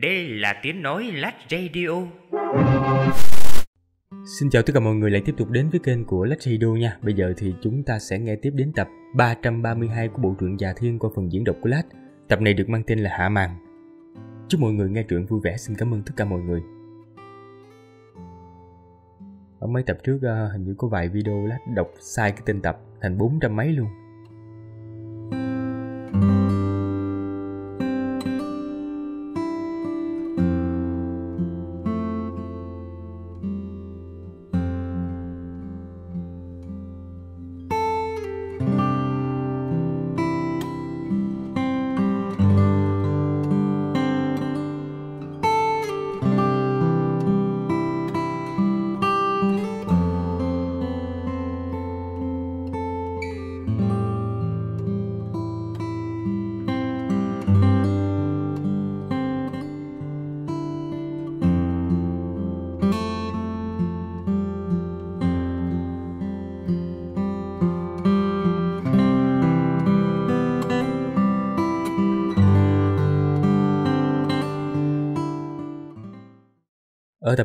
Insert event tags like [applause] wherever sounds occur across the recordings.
Đây là tiếng nói Lách Radio. Xin chào tất cả mọi người lại tiếp tục đến với kênh của Lách Radio nha. Bây giờ thì chúng ta sẽ nghe tiếp đến tập 332 của bộ truyện Già Thiên qua phần diễn đọc của Lách. Tập này được mang tên là Hạ Màng. Chúc mọi người nghe truyện vui vẻ. Xin cảm ơn tất cả mọi người. Ở mấy tập trước ờ, hình như có vài video Lách đọc sai cái tên tập thành 400 mấy luôn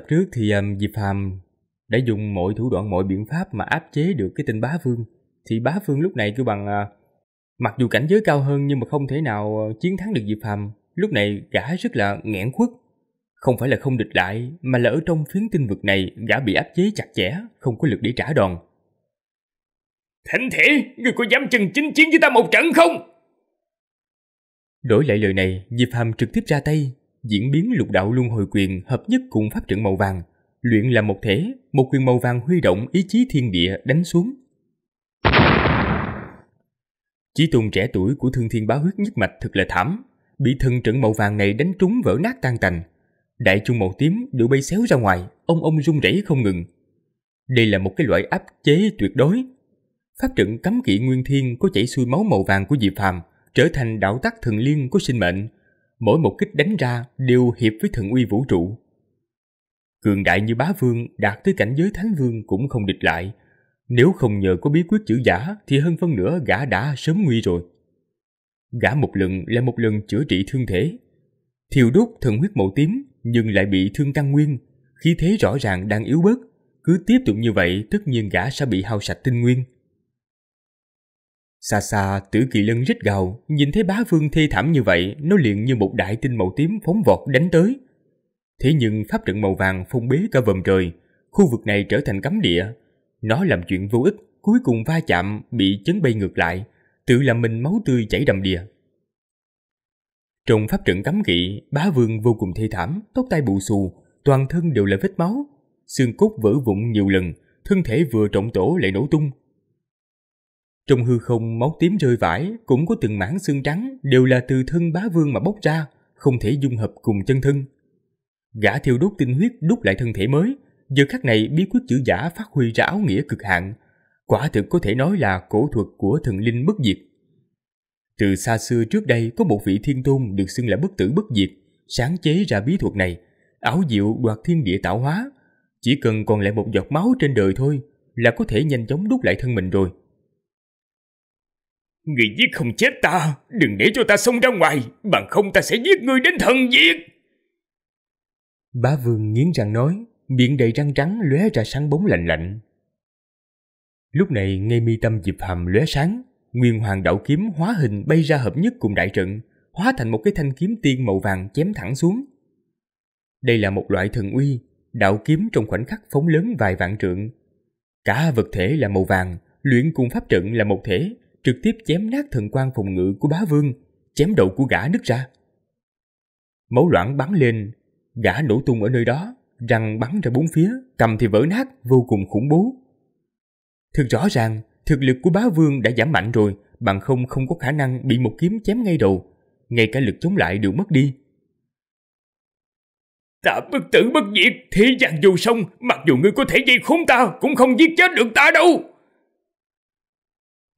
trước thì um, Diệp Phàm đã dùng mọi thủ đoạn mọi biện pháp mà áp chế được cái tên bá vương thì bá vương lúc này cứ bằng à, mặc dù cảnh giới cao hơn nhưng mà không thể nào à, chiến thắng được diệp phàm lúc này gã rất là nghẹn khuất không phải là không địch lại mà là ở trong phiến tinh vực này gã bị áp chế chặt chẽ không có lực để trả đòn thánh thể ngươi có dám chừng chính chiến với ta một trận không đổi lại lời này diệp hàm trực tiếp ra tay diễn biến lục đạo luân hồi quyền hợp nhất cùng pháp trận màu vàng, luyện là một thể, một quyền màu vàng huy động ý chí thiên địa đánh xuống. Chí Tùng trẻ tuổi của Thương Thiên Bá Huyết nhất mạch thật là thảm, bị thần trận màu vàng này đánh trúng vỡ nát tan tành. Đại trung màu tím được bay xéo ra ngoài, ông ông run rẩy không ngừng. Đây là một cái loại áp chế tuyệt đối. Pháp trận cấm kỵ nguyên thiên có chảy xuôi máu màu vàng của Diệp Phàm trở thành đạo tắc thần liên của sinh mệnh, mỗi một kích đánh ra đều hiệp với thần uy vũ trụ. Cường đại như bá vương đạt tới cảnh giới thánh vương cũng không địch lại. Nếu không nhờ có bí quyết chữ giả thì hơn phân nửa gã đã sớm nguy rồi. Gã một lần là một lần chữa trị thương thể. Thiều đốt thần huyết màu tím nhưng lại bị thương tăng nguyên, khí thế rõ ràng đang yếu bớt. Cứ tiếp tục như vậy tất nhiên gã sẽ bị hao sạch tinh nguyên. Xa xa tử kỳ lân rít gào, nhìn thấy bá vương thê thảm như vậy, nó liền như một đại tinh màu tím phóng vọt đánh tới. Thế nhưng pháp trận màu vàng phong bế cả vòm trời, khu vực này trở thành cấm địa. Nó làm chuyện vô ích, cuối cùng va chạm, bị chấn bay ngược lại, tự làm mình máu tươi chảy đầm đìa. Trong pháp trận cấm kỵ, bá vương vô cùng thê thảm, tóc tai bù xù, toàn thân đều là vết máu, xương cốt vỡ vụn nhiều lần, thân thể vừa trọng tổ lại nổ tung, trong hư không máu tím rơi vãi, cũng có từng mảng xương trắng, đều là từ thân bá vương mà bốc ra, không thể dung hợp cùng chân thân. Gã thiêu đốt tinh huyết đúc lại thân thể mới, giờ khắc này bí quyết chữ giả phát huy ra áo nghĩa cực hạn, quả thực có thể nói là cổ thuật của thần linh bất diệt. Từ xa xưa trước đây có một vị thiên tôn được xưng là bất tử bất diệt, sáng chế ra bí thuật này, áo diệu đoạt thiên địa tạo hóa. Chỉ cần còn lại một giọt máu trên đời thôi là có thể nhanh chóng đúc lại thân mình rồi. Người giết không chết ta, đừng để cho ta xông ra ngoài, bằng không ta sẽ giết ngươi đến thần diệt. Bá Vương nghiến răng nói, miệng đầy răng trắng lóe ra sáng bóng lạnh lạnh. Lúc này ngay mi tâm dịp hầm lóe sáng, nguyên hoàng đạo kiếm hóa hình bay ra hợp nhất cùng đại trận, hóa thành một cái thanh kiếm tiên màu vàng chém thẳng xuống. Đây là một loại thần uy, đạo kiếm trong khoảnh khắc phóng lớn vài vạn trượng. Cả vật thể là màu vàng, luyện cùng pháp trận là một thể, trực tiếp chém nát thần quan phòng ngự của bá vương, chém đầu của gã nứt ra. Máu loãng bắn lên, gã nổ tung ở nơi đó, răng bắn ra bốn phía, cầm thì vỡ nát, vô cùng khủng bố. Thực rõ ràng, thực lực của bá vương đã giảm mạnh rồi, bằng không không có khả năng bị một kiếm chém ngay đầu, ngay cả lực chống lại đều mất đi. Ta bất tử bất diệt, thế gian dù sông, mặc dù ngươi có thể dây khốn ta, cũng không giết chết được ta đâu.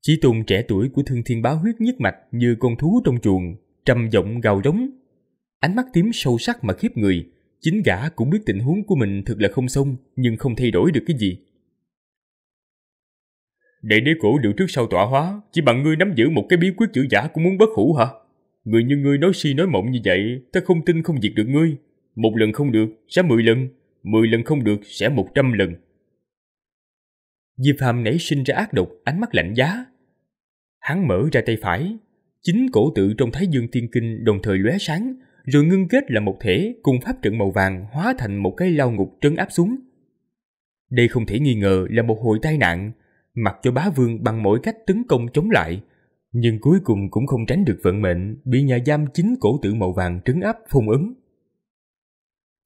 Chí tùng trẻ tuổi của thương thiên báo huyết nhất mạch như con thú trong chuồng, trầm giọng gào rống. Ánh mắt tím sâu sắc mà khiếp người, chính gã cũng biết tình huống của mình thật là không xong nhưng không thay đổi được cái gì. Đệ đế cổ liệu trước sau tỏa hóa, chỉ bằng ngươi nắm giữ một cái bí quyết chữ giả cũng muốn bất hủ hả? Người như ngươi nói si nói mộng như vậy, ta không tin không diệt được ngươi. Một lần không được, sẽ mười lần, mười lần không được, sẽ một trăm lần. Diệp Hàm nảy sinh ra ác độc, ánh mắt lạnh giá. Hắn mở ra tay phải, chính cổ tự trong Thái Dương Tiên Kinh đồng thời lóe sáng, rồi ngưng kết là một thể cùng pháp trận màu vàng hóa thành một cái lao ngục trấn áp xuống. Đây không thể nghi ngờ là một hồi tai nạn, mặc cho bá vương bằng mọi cách tấn công chống lại, nhưng cuối cùng cũng không tránh được vận mệnh bị nhà giam chính cổ tự màu vàng trấn áp phong ấn.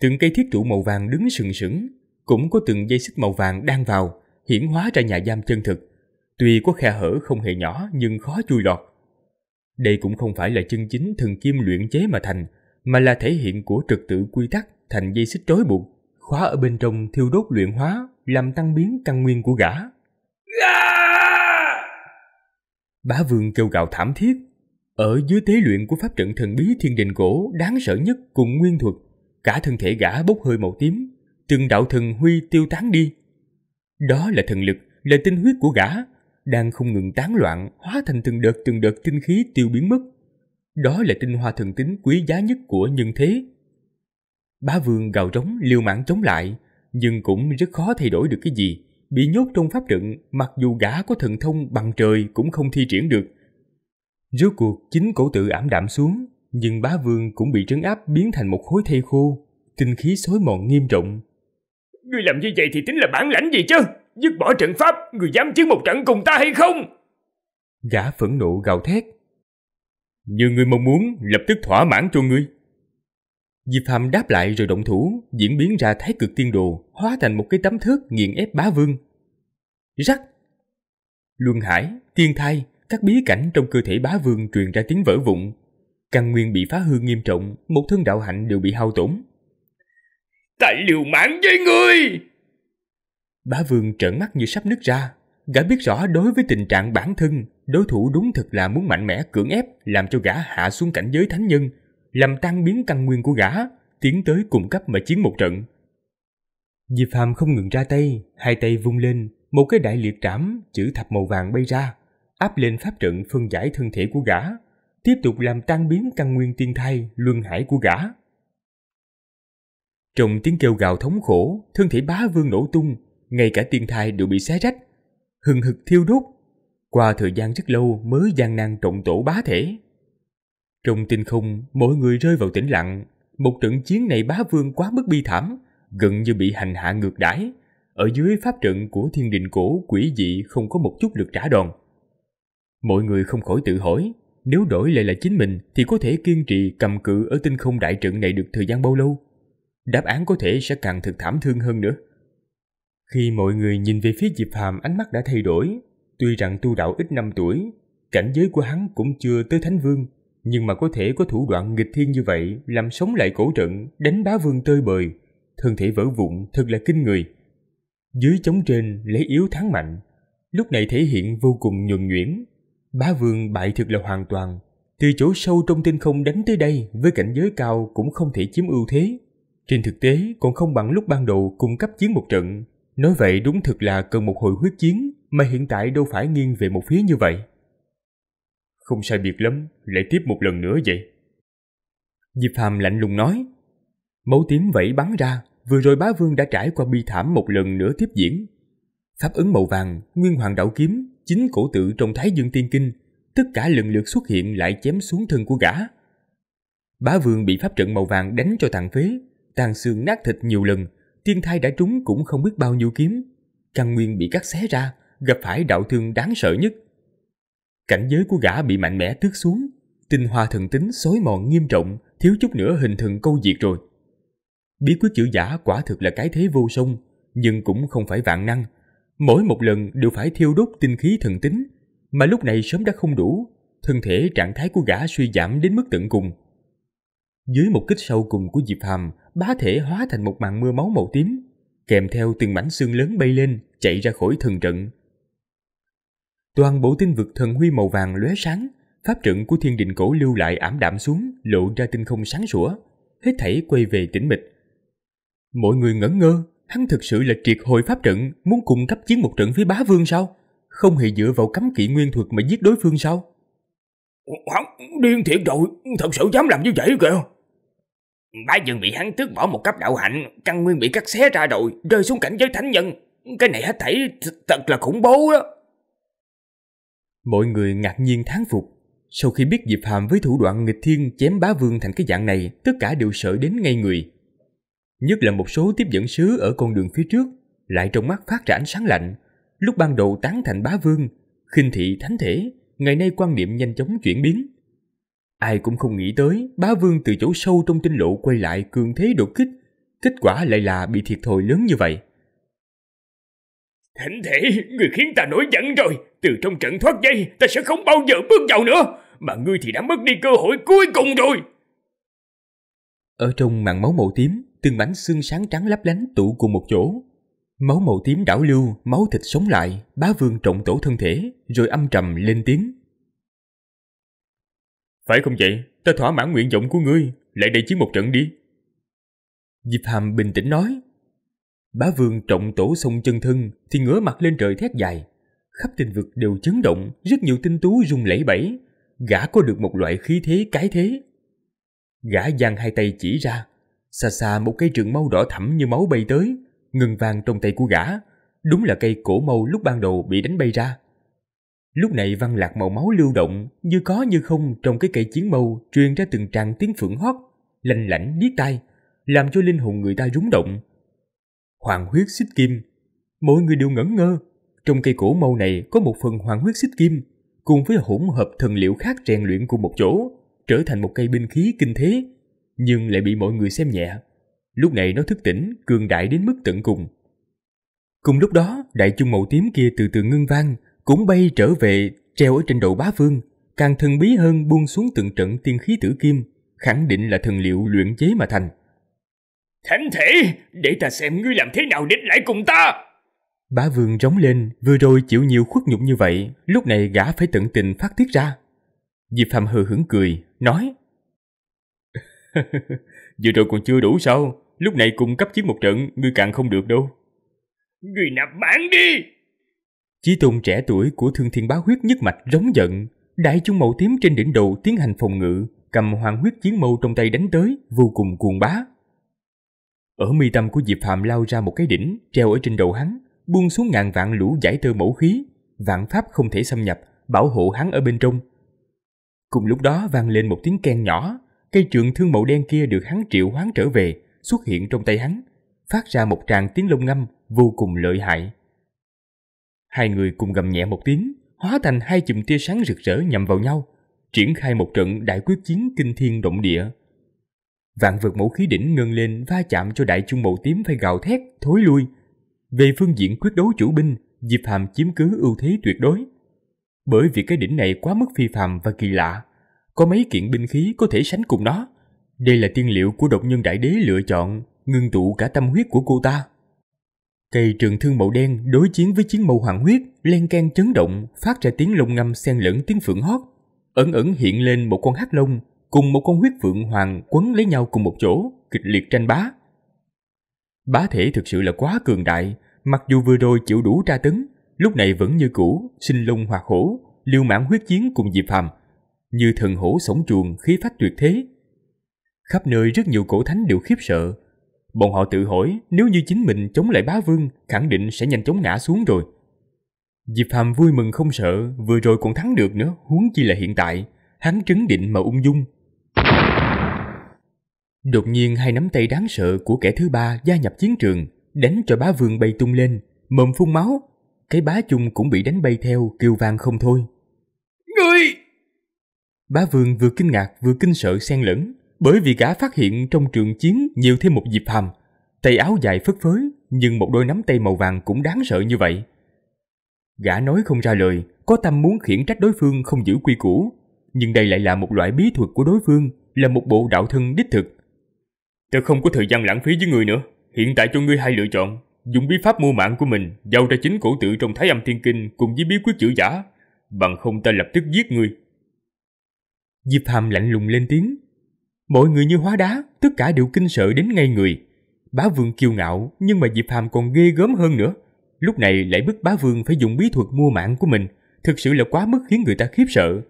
Từng cây thiết trụ màu vàng đứng sừng sững, cũng có từng dây xích màu vàng đang vào, hiển hóa ra nhà giam chân thực, tuy có khe hở không hề nhỏ nhưng khó chui lọt. Đây cũng không phải là chân chính thần kim luyện chế mà thành, mà là thể hiện của trực tự quy tắc thành dây xích trói buộc, khóa ở bên trong thiêu đốt luyện hóa, làm tăng biến căn nguyên của gã. Bá vương kêu gào thảm thiết. Ở dưới tế luyện của pháp trận thần bí thiên đình cổ đáng sợ nhất cùng nguyên thuật, cả thân thể gã bốc hơi màu tím, từng đạo thần huy tiêu tán đi. Đó là thần lực, là tinh huyết của gã, đang không ngừng tán loạn, hóa thành từng đợt từng đợt tinh khí tiêu biến mất. Đó là tinh hoa thần tính quý giá nhất của nhân thế. Bá vương gào rống liều mạng chống lại, nhưng cũng rất khó thay đổi được cái gì. Bị nhốt trong pháp trận, mặc dù gã có thần thông bằng trời cũng không thi triển được. Rốt cuộc chính cổ tự ảm đạm xuống, nhưng bá vương cũng bị trấn áp biến thành một khối thây khô, tinh khí xối mòn nghiêm trọng. Ngươi làm như vậy thì tính là bản lãnh gì chứ? dứt bỏ trận pháp, người dám chiến một trận cùng ta hay không? Gã phẫn nộ gào thét. Như ngươi mong muốn, lập tức thỏa mãn cho ngươi. Diệp Phạm đáp lại rồi động thủ, diễn biến ra thái cực tiên đồ, hóa thành một cái tấm thước nghiền ép bá vương. Rắc! Luân hải, tiên thai, các bí cảnh trong cơ thể bá vương truyền ra tiếng vỡ vụn. Căn nguyên bị phá hư nghiêm trọng, một thân đạo hạnh đều bị hao tổn. Tại liều mạng với ngươi! Bá Vương trợn mắt như sắp nứt ra. Gã biết rõ đối với tình trạng bản thân, đối thủ đúng thực là muốn mạnh mẽ cưỡng ép làm cho gã hạ xuống cảnh giới thánh nhân, làm tan biến căn nguyên của gã, tiến tới cùng cấp mà chiến một trận. Diệp Phàm không ngừng ra tay, hai tay vung lên, một cái đại liệt trảm chữ thập màu vàng bay ra, áp lên pháp trận phân giải thân thể của gã, tiếp tục làm tan biến căn nguyên tiên thai luân hải của gã. Trong tiếng kêu gào thống khổ, thân thể bá vương nổ tung, ngay cả tiên thai đều bị xé rách, hừng hực thiêu đốt. Qua thời gian rất lâu mới gian nan trọng tổ bá thể. Trong tinh không, mọi người rơi vào tĩnh lặng. Một trận chiến này bá vương quá mức bi thảm, gần như bị hành hạ ngược đãi. Ở dưới pháp trận của thiên đình cổ quỷ dị không có một chút lực trả đòn. Mọi người không khỏi tự hỏi, nếu đổi lại là chính mình thì có thể kiên trì cầm cự ở tinh không đại trận này được thời gian bao lâu? Đáp án có thể sẽ càng thực thảm thương hơn nữa. Khi mọi người nhìn về phía Diệp Hàm ánh mắt đã thay đổi, tuy rằng tu đạo ít năm tuổi, cảnh giới của hắn cũng chưa tới Thánh Vương, nhưng mà có thể có thủ đoạn nghịch thiên như vậy làm sống lại cổ trận, đánh bá vương tơi bời, thân thể vỡ vụn thật là kinh người. Dưới chống trên lấy yếu thắng mạnh, lúc này thể hiện vô cùng nhuần nhuyễn. Bá vương bại thực là hoàn toàn, từ chỗ sâu trong tinh không đánh tới đây với cảnh giới cao cũng không thể chiếm ưu thế. Trên thực tế còn không bằng lúc ban đầu cung cấp chiến một trận Nói vậy đúng thực là cần một hồi huyết chiến mà hiện tại đâu phải nghiêng về một phía như vậy. Không sai biệt lắm, lại tiếp một lần nữa vậy. Diệp Phàm lạnh lùng nói. Máu tím vẫy bắn ra, vừa rồi bá vương đã trải qua bi thảm một lần nữa tiếp diễn. Pháp ứng màu vàng, nguyên hoàng đạo kiếm, chính cổ tự trong thái dương tiên kinh, tất cả lần lượt xuất hiện lại chém xuống thân của gã. Bá vương bị pháp trận màu vàng đánh cho tàn phế, tàn xương nát thịt nhiều lần, thiên thai đã trúng cũng không biết bao nhiêu kiếm. Căn nguyên bị cắt xé ra, gặp phải đạo thương đáng sợ nhất. Cảnh giới của gã bị mạnh mẽ tước xuống, tinh hoa thần tính xói mòn nghiêm trọng, thiếu chút nữa hình thần câu diệt rồi. Bí quyết chữ giả quả thực là cái thế vô song, nhưng cũng không phải vạn năng. Mỗi một lần đều phải thiêu đốt tinh khí thần tính, mà lúc này sớm đã không đủ, thân thể trạng thái của gã suy giảm đến mức tận cùng. Dưới một kích sâu cùng của Diệp Hàm, bá thể hóa thành một màn mưa máu màu tím, kèm theo từng mảnh xương lớn bay lên, chạy ra khỏi thần trận. Toàn bộ tinh vực thần huy màu vàng lóe sáng, pháp trận của thiên đình cổ lưu lại ảm đạm xuống, lộ ra tinh không sáng sủa, hết thảy quay về tĩnh mịch. Mọi người ngẩn ngơ, hắn thực sự là triệt hồi pháp trận, muốn cùng cấp chiến một trận với bá vương sao? Không hề dựa vào cấm kỵ nguyên thuật mà giết đối phương sao? Hắn điên thiệt rồi, thật sự dám làm như vậy kìa. Bá dừng bị hắn tước bỏ một cấp đạo hạnh, căn nguyên bị cắt xé ra rồi, rơi xuống cảnh giới thánh nhân. Cái này hết thảy thật là khủng bố đó. Mọi người ngạc nhiên thán phục. Sau khi biết Diệp Hàm với thủ đoạn nghịch thiên chém bá vương thành cái dạng này, tất cả đều sợ đến ngay người. Nhất là một số tiếp dẫn sứ ở con đường phía trước, lại trong mắt phát ra ánh sáng lạnh. Lúc ban đầu tán thành bá vương, khinh thị thánh thể, ngày nay quan niệm nhanh chóng chuyển biến, Ai cũng không nghĩ tới bá vương từ chỗ sâu trong tinh lộ quay lại cường thế đột kích, kết quả lại là bị thiệt thòi lớn như vậy. Thánh thể, người khiến ta nổi giận rồi, từ trong trận thoát dây ta sẽ không bao giờ bước vào nữa, mà ngươi thì đã mất đi cơ hội cuối cùng rồi. Ở trong màn máu màu tím, từng mảnh xương sáng trắng lấp lánh tụ cùng một chỗ. Máu màu tím đảo lưu, máu thịt sống lại, bá vương trọng tổ thân thể, rồi âm trầm lên tiếng. Phải không vậy, ta thỏa mãn nguyện vọng của ngươi, lại đây chiến một trận đi. Diệp Hàm bình tĩnh nói. Bá vương trọng tổ sông chân thân thì ngửa mặt lên trời thét dài. Khắp tinh vực đều chấn động, rất nhiều tinh tú rung lẩy bẩy. Gã có được một loại khí thế cái thế. Gã giang hai tay chỉ ra, xa xa một cây trường mâu đỏ thẳm như máu bay tới, ngừng vàng trong tay của gã. Đúng là cây cổ mâu lúc ban đầu bị đánh bay ra. Lúc này văn lạc màu máu lưu động, như có như không trong cái cây chiến mâu truyền ra từng tràng tiếng phượng hót, lạnh lảnh điếc tai, làm cho linh hồn người ta rúng động. Hoàng huyết xích kim, mọi người đều ngẩn ngơ. Trong cây cổ mâu này có một phần hoàng huyết xích kim, cùng với hỗn hợp thần liệu khác rèn luyện cùng một chỗ, trở thành một cây binh khí kinh thế, nhưng lại bị mọi người xem nhẹ. Lúc này nó thức tỉnh, cường đại đến mức tận cùng. Cùng lúc đó, đại chung màu tím kia từ từ ngưng vang, cũng bay trở về treo ở trên đầu bá vương, càng thần bí hơn buông xuống từng trận tiên khí tử kim, khẳng định là thần liệu luyện chế mà thành. Thánh thể, để ta xem ngươi làm thế nào đến lại cùng ta. Bá vương rống lên, vừa rồi chịu nhiều khuất nhục như vậy, lúc này gã phải tận tình phát tiết ra. Diệp Phàm hờ hững cười, nói. [laughs] vừa rồi còn chưa đủ sao, lúc này cùng cấp chiến một trận, ngươi càng không được đâu. Ngươi nạp bản đi! Chí tôn trẻ tuổi của thương thiên bá huyết nhất mạch rống giận, đại chúng màu tím trên đỉnh đầu tiến hành phòng ngự, cầm hoàng huyết chiến mâu trong tay đánh tới, vô cùng cuồng bá. Ở mi tâm của Diệp Phạm lao ra một cái đỉnh, treo ở trên đầu hắn, buông xuống ngàn vạn lũ giải tơ mẫu khí, vạn pháp không thể xâm nhập, bảo hộ hắn ở bên trong. Cùng lúc đó vang lên một tiếng keng nhỏ, cây trường thương màu đen kia được hắn triệu hoán trở về, xuất hiện trong tay hắn, phát ra một tràng tiếng lông ngâm vô cùng lợi hại. Hai người cùng gầm nhẹ một tiếng, hóa thành hai chùm tia sáng rực rỡ nhằm vào nhau, triển khai một trận đại quyết chiến kinh thiên động địa. Vạn vật mẫu khí đỉnh ngân lên va chạm cho đại trung mậu tím phải gào thét, thối lui. Về phương diện quyết đấu chủ binh, Diệp Hàm chiếm cứ ưu thế tuyệt đối. Bởi vì cái đỉnh này quá mức phi phàm và kỳ lạ, có mấy kiện binh khí có thể sánh cùng nó. Đây là tiên liệu của độc nhân đại đế lựa chọn, ngưng tụ cả tâm huyết của cô ta. Cây trường thương màu đen đối chiến với chiến màu hoàng huyết, len can chấn động, phát ra tiếng lông ngâm xen lẫn tiếng phượng hót. Ẩn ẩn hiện lên một con hắc long cùng một con huyết phượng hoàng quấn lấy nhau cùng một chỗ, kịch liệt tranh bá. Bá thể thực sự là quá cường đại, mặc dù vừa rồi chịu đủ tra tấn, lúc này vẫn như cũ, sinh lung hòa hổ, liều mạng huyết chiến cùng Diệp Phàm, như thần hổ sống chuồng khí phách tuyệt thế. Khắp nơi rất nhiều cổ thánh đều khiếp sợ, Bọn họ tự hỏi nếu như chính mình chống lại bá vương, khẳng định sẽ nhanh chóng ngã xuống rồi. Diệp Hàm vui mừng không sợ, vừa rồi còn thắng được nữa, huống chi là hiện tại. Hắn trấn định mà ung dung. Đột nhiên hai nắm tay đáng sợ của kẻ thứ ba gia nhập chiến trường, đánh cho bá vương bay tung lên, mồm phun máu. Cái bá chung cũng bị đánh bay theo, kêu vang không thôi. Ngươi! Bá vương vừa kinh ngạc vừa kinh sợ xen lẫn, bởi vì gã phát hiện trong trường chiến nhiều thêm một dịp hầm, tay áo dài phất phới, nhưng một đôi nắm tay màu vàng cũng đáng sợ như vậy. Gã nói không ra lời, có tâm muốn khiển trách đối phương không giữ quy củ, nhưng đây lại là một loại bí thuật của đối phương, là một bộ đạo thân đích thực. Tôi không có thời gian lãng phí với người nữa, hiện tại cho ngươi hai lựa chọn, dùng bí pháp mua mạng của mình giao ra chính cổ tự trong Thái Âm Thiên Kinh cùng với bí quyết chữ giả, bằng không ta lập tức giết ngươi. Diệp Hàm lạnh lùng lên tiếng, Mọi người như hóa đá, tất cả đều kinh sợ đến ngay người. Bá vương kiêu ngạo, nhưng mà Diệp Hàm còn ghê gớm hơn nữa. Lúc này lại bức bá vương phải dùng bí thuật mua mạng của mình, thực sự là quá mức khiến người ta khiếp sợ.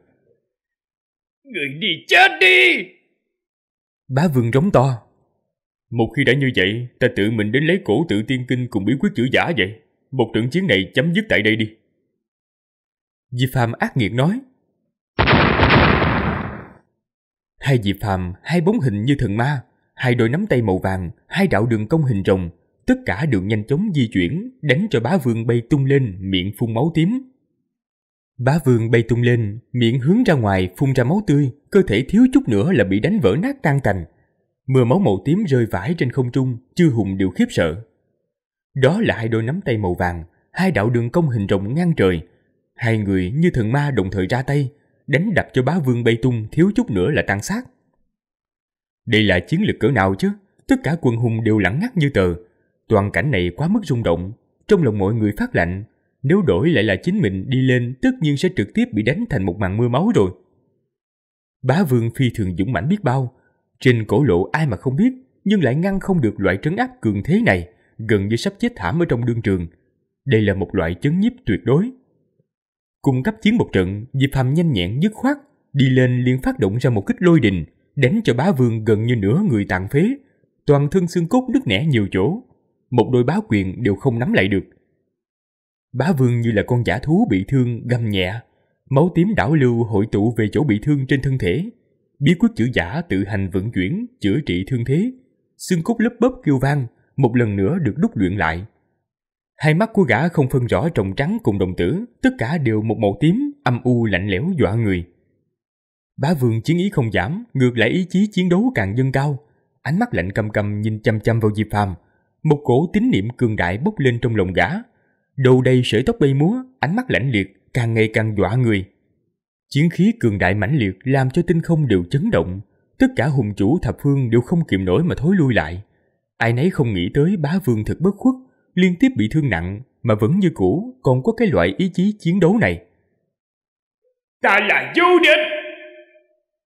Người đi chết đi! Bá vương rống to. Một khi đã như vậy, ta tự mình đến lấy cổ tự tiên kinh cùng bí quyết chữ giả vậy. Một trận chiến này chấm dứt tại đây đi. Diệp Phàm ác nghiệt nói. hai diệp phàm, hai bóng hình như thần ma, hai đôi nắm tay màu vàng, hai đạo đường cong hình rồng, tất cả đều nhanh chóng di chuyển, đánh cho bá vương bay tung lên, miệng phun máu tím. Bá vương bay tung lên, miệng hướng ra ngoài phun ra máu tươi, cơ thể thiếu chút nữa là bị đánh vỡ nát tan tành. Mưa máu màu tím rơi vãi trên không trung, chư hùng đều khiếp sợ. Đó là hai đôi nắm tay màu vàng, hai đạo đường cong hình rồng ngang trời. Hai người như thần ma đồng thời ra tay, đánh đập cho bá vương bay tung thiếu chút nữa là tan xác. Đây là chiến lược cỡ nào chứ? Tất cả quân hùng đều lẳng ngắt như tờ. Toàn cảnh này quá mức rung động, trong lòng mọi người phát lạnh. Nếu đổi lại là chính mình đi lên tất nhiên sẽ trực tiếp bị đánh thành một màn mưa máu rồi. Bá vương phi thường dũng mãnh biết bao. Trên cổ lộ ai mà không biết, nhưng lại ngăn không được loại trấn áp cường thế này, gần như sắp chết thảm ở trong đương trường. Đây là một loại chấn nhiếp tuyệt đối cung cấp chiến một trận, Diệp Phàm nhanh nhẹn dứt khoát, đi lên liền phát động ra một kích lôi đình, đánh cho bá vương gần như nửa người tàn phế, toàn thân xương cốt đứt nẻ nhiều chỗ, một đôi bá quyền đều không nắm lại được. Bá vương như là con giả thú bị thương gầm nhẹ, máu tím đảo lưu hội tụ về chỗ bị thương trên thân thể. Bí quyết chữ giả tự hành vận chuyển, chữa trị thương thế. Xương cốt lớp bóp kêu vang, một lần nữa được đúc luyện lại. Hai mắt của gã không phân rõ trọng trắng cùng đồng tử, tất cả đều một màu tím, âm u lạnh lẽo dọa người. Bá vương chiến ý không giảm, ngược lại ý chí chiến đấu càng dâng cao. Ánh mắt lạnh căm căm nhìn chăm chăm vào Diệp Phàm, một cổ tín niệm cường đại bốc lên trong lòng gã. Đầu đầy sợi tóc bay múa, ánh mắt lạnh liệt, càng ngày càng dọa người. Chiến khí cường đại mãnh liệt làm cho tinh không đều chấn động, tất cả hùng chủ thập phương đều không kiềm nổi mà thối lui lại. Ai nấy không nghĩ tới bá vương thật bất khuất, liên tiếp bị thương nặng mà vẫn như cũ còn có cái loại ý chí chiến đấu này. Ta là vô địch!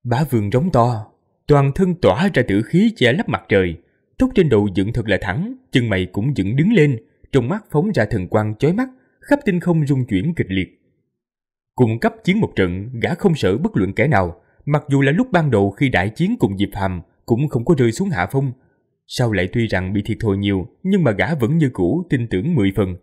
Bá vương rống to, toàn thân tỏa ra tử khí che lấp mặt trời, tóc trên đầu dựng thật là thẳng, chân mày cũng dựng đứng lên, trong mắt phóng ra thần quang chói mắt, khắp tinh không rung chuyển kịch liệt. Cùng cấp chiến một trận, gã không sợ bất luận kẻ nào, mặc dù là lúc ban đầu khi đại chiến cùng Diệp Hàm cũng không có rơi xuống hạ phong, sau lại tuy rằng bị thiệt thòi nhiều, nhưng mà gã vẫn như cũ tin tưởng mười phần.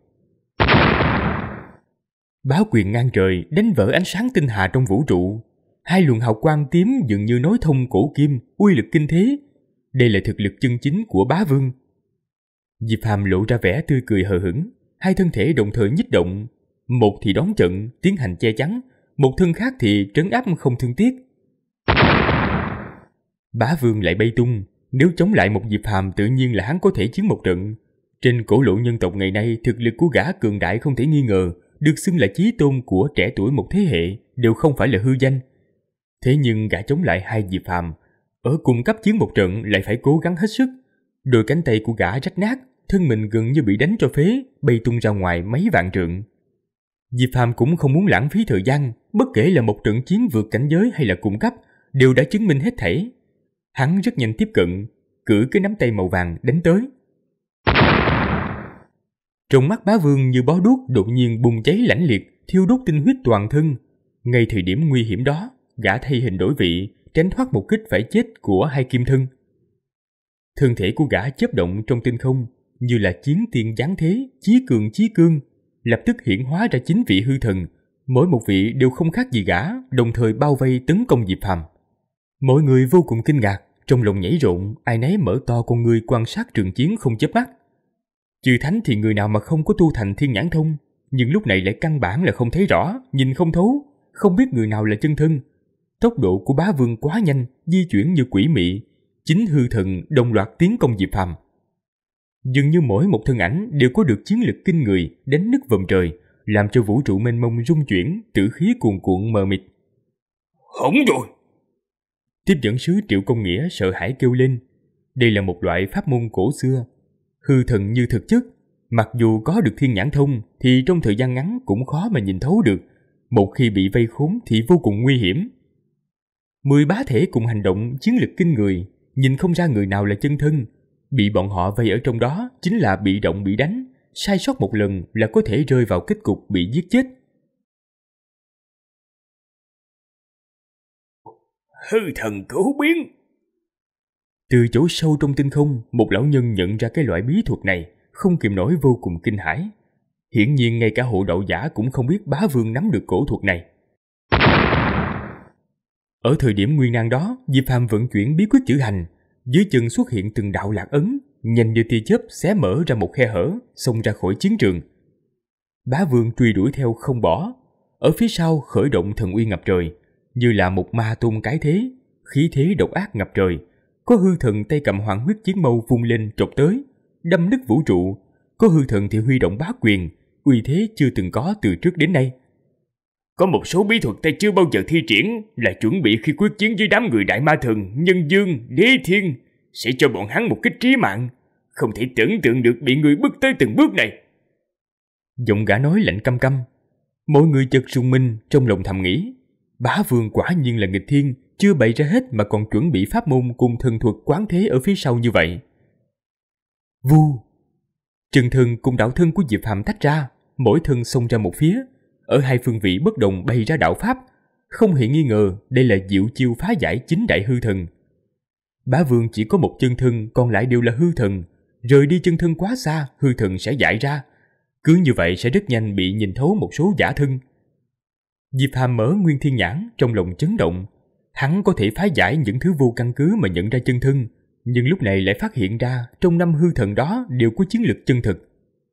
Báo quyền ngang trời đánh vỡ ánh sáng tinh hà trong vũ trụ. Hai luồng hào quang tím dường như nối thông cổ kim, uy lực kinh thế. Đây là thực lực chân chính của bá vương. Diệp Hàm lộ ra vẻ tươi cười hờ hững, hai thân thể đồng thời nhích động. Một thì đón trận, tiến hành che chắn, một thân khác thì trấn áp không thương tiếc. Bá vương lại bay tung, nếu chống lại một Diệp Hàm tự nhiên là hắn có thể chiến một trận. Trên cổ lộ nhân tộc ngày nay, thực lực của gã cường đại không thể nghi ngờ, được xưng là chí tôn của trẻ tuổi một thế hệ, đều không phải là hư danh. Thế nhưng gã chống lại hai Diệp Hàm, ở cùng cấp chiến một trận lại phải cố gắng hết sức. Đôi cánh tay của gã rách nát, thân mình gần như bị đánh cho phế, bay tung ra ngoài mấy vạn trượng. Diệp Hàm cũng không muốn lãng phí thời gian, bất kể là một trận chiến vượt cảnh giới hay là cung cấp, đều đã chứng minh hết thảy, Hắn rất nhanh tiếp cận, cử cái nắm tay màu vàng đánh tới. Trong mắt bá vương như bó đuốc đột nhiên bùng cháy lãnh liệt, thiêu đốt tinh huyết toàn thân. Ngay thời điểm nguy hiểm đó, gã thay hình đổi vị, tránh thoát một kích phải chết của hai kim thân. Thân thể của gã chớp động trong tinh không, như là chiến tiên giáng thế, chí cường chí cương, lập tức hiển hóa ra chín vị hư thần, mỗi một vị đều không khác gì gã, đồng thời bao vây tấn công Diệp Phàm. Mọi người vô cùng kinh ngạc, trong lòng nhảy rộn, ai nấy mở to con người quan sát trường chiến không chớp mắt. Chư thánh thì người nào mà không có tu thành thiên nhãn thông, nhưng lúc này lại căn bản là không thấy rõ, nhìn không thấu, không biết người nào là chân thân. Tốc độ của bá vương quá nhanh, di chuyển như quỷ mị, chính hư thần đồng loạt tiến công Diệp Phàm. Dường như mỗi một thân ảnh đều có được chiến lực kinh người, đánh nứt vòng trời, làm cho vũ trụ mênh mông rung chuyển, tử khí cuồn cuộn mờ mịt. Hỏng rồi! Tiếp dẫn sứ Triệu Công Nghĩa sợ hãi kêu lên. Đây là một loại pháp môn cổ xưa, hư thần như thực chất. Mặc dù có được thiên nhãn thông thì trong thời gian ngắn cũng khó mà nhìn thấu được. Một khi bị vây khốn thì vô cùng nguy hiểm. Mười bá thể cùng hành động chiến lực kinh người, nhìn không ra người nào là chân thân. Bị bọn họ vây ở trong đó chính là bị động bị đánh, sai sót một lần là có thể rơi vào kết cục bị giết chết. hư thần cửu biến. Từ chỗ sâu trong tinh không, một lão nhân nhận ra cái loại bí thuật này, không kìm nổi vô cùng kinh hãi. Hiển nhiên ngay cả hộ đạo giả cũng không biết bá vương nắm được cổ thuật này. Ở thời điểm nguyên nan đó, Diệp Phàm vận chuyển bí quyết chữ hành, dưới chân xuất hiện từng đạo lạc ấn, nhanh như tia chớp xé mở ra một khe hở, xông ra khỏi chiến trường. Bá Vương truy đuổi theo không bỏ, ở phía sau khởi động thần uy ngập trời, như là một ma tung cái thế, khí thế độc ác ngập trời. Có hư thần tay cầm hoàng huyết chiến mâu vung lên trột tới, đâm nứt vũ trụ. Có hư thần thì huy động bá quyền, uy thế chưa từng có từ trước đến nay. Có một số bí thuật ta chưa bao giờ thi triển là chuẩn bị khi quyết chiến với đám người đại ma thần, nhân dương, đế thiên, sẽ cho bọn hắn một kích trí mạng. Không thể tưởng tượng được bị người bước tới từng bước này. Giọng gã nói lạnh căm căm. Mọi người chợt rung minh trong lòng thầm nghĩ. Bá vương quả nhiên là nghịch thiên, chưa bày ra hết mà còn chuẩn bị pháp môn cùng thần thuật quán thế ở phía sau như vậy. Vu! Trần thân cùng đạo thân của Diệp Phạm tách ra, mỗi thân xông ra một phía, ở hai phương vị bất đồng bay ra đạo pháp. Không hề nghi ngờ đây là diệu chiêu phá giải chính đại hư thần. Bá vương chỉ có một chân thân còn lại đều là hư thần, rời đi chân thân quá xa hư thần sẽ giải ra. Cứ như vậy sẽ rất nhanh bị nhìn thấu một số giả thân. Diệp Hàm mở nguyên thiên nhãn trong lòng chấn động. Hắn có thể phá giải những thứ vô căn cứ mà nhận ra chân thân, nhưng lúc này lại phát hiện ra trong năm hư thần đó đều có chiến lực chân thực.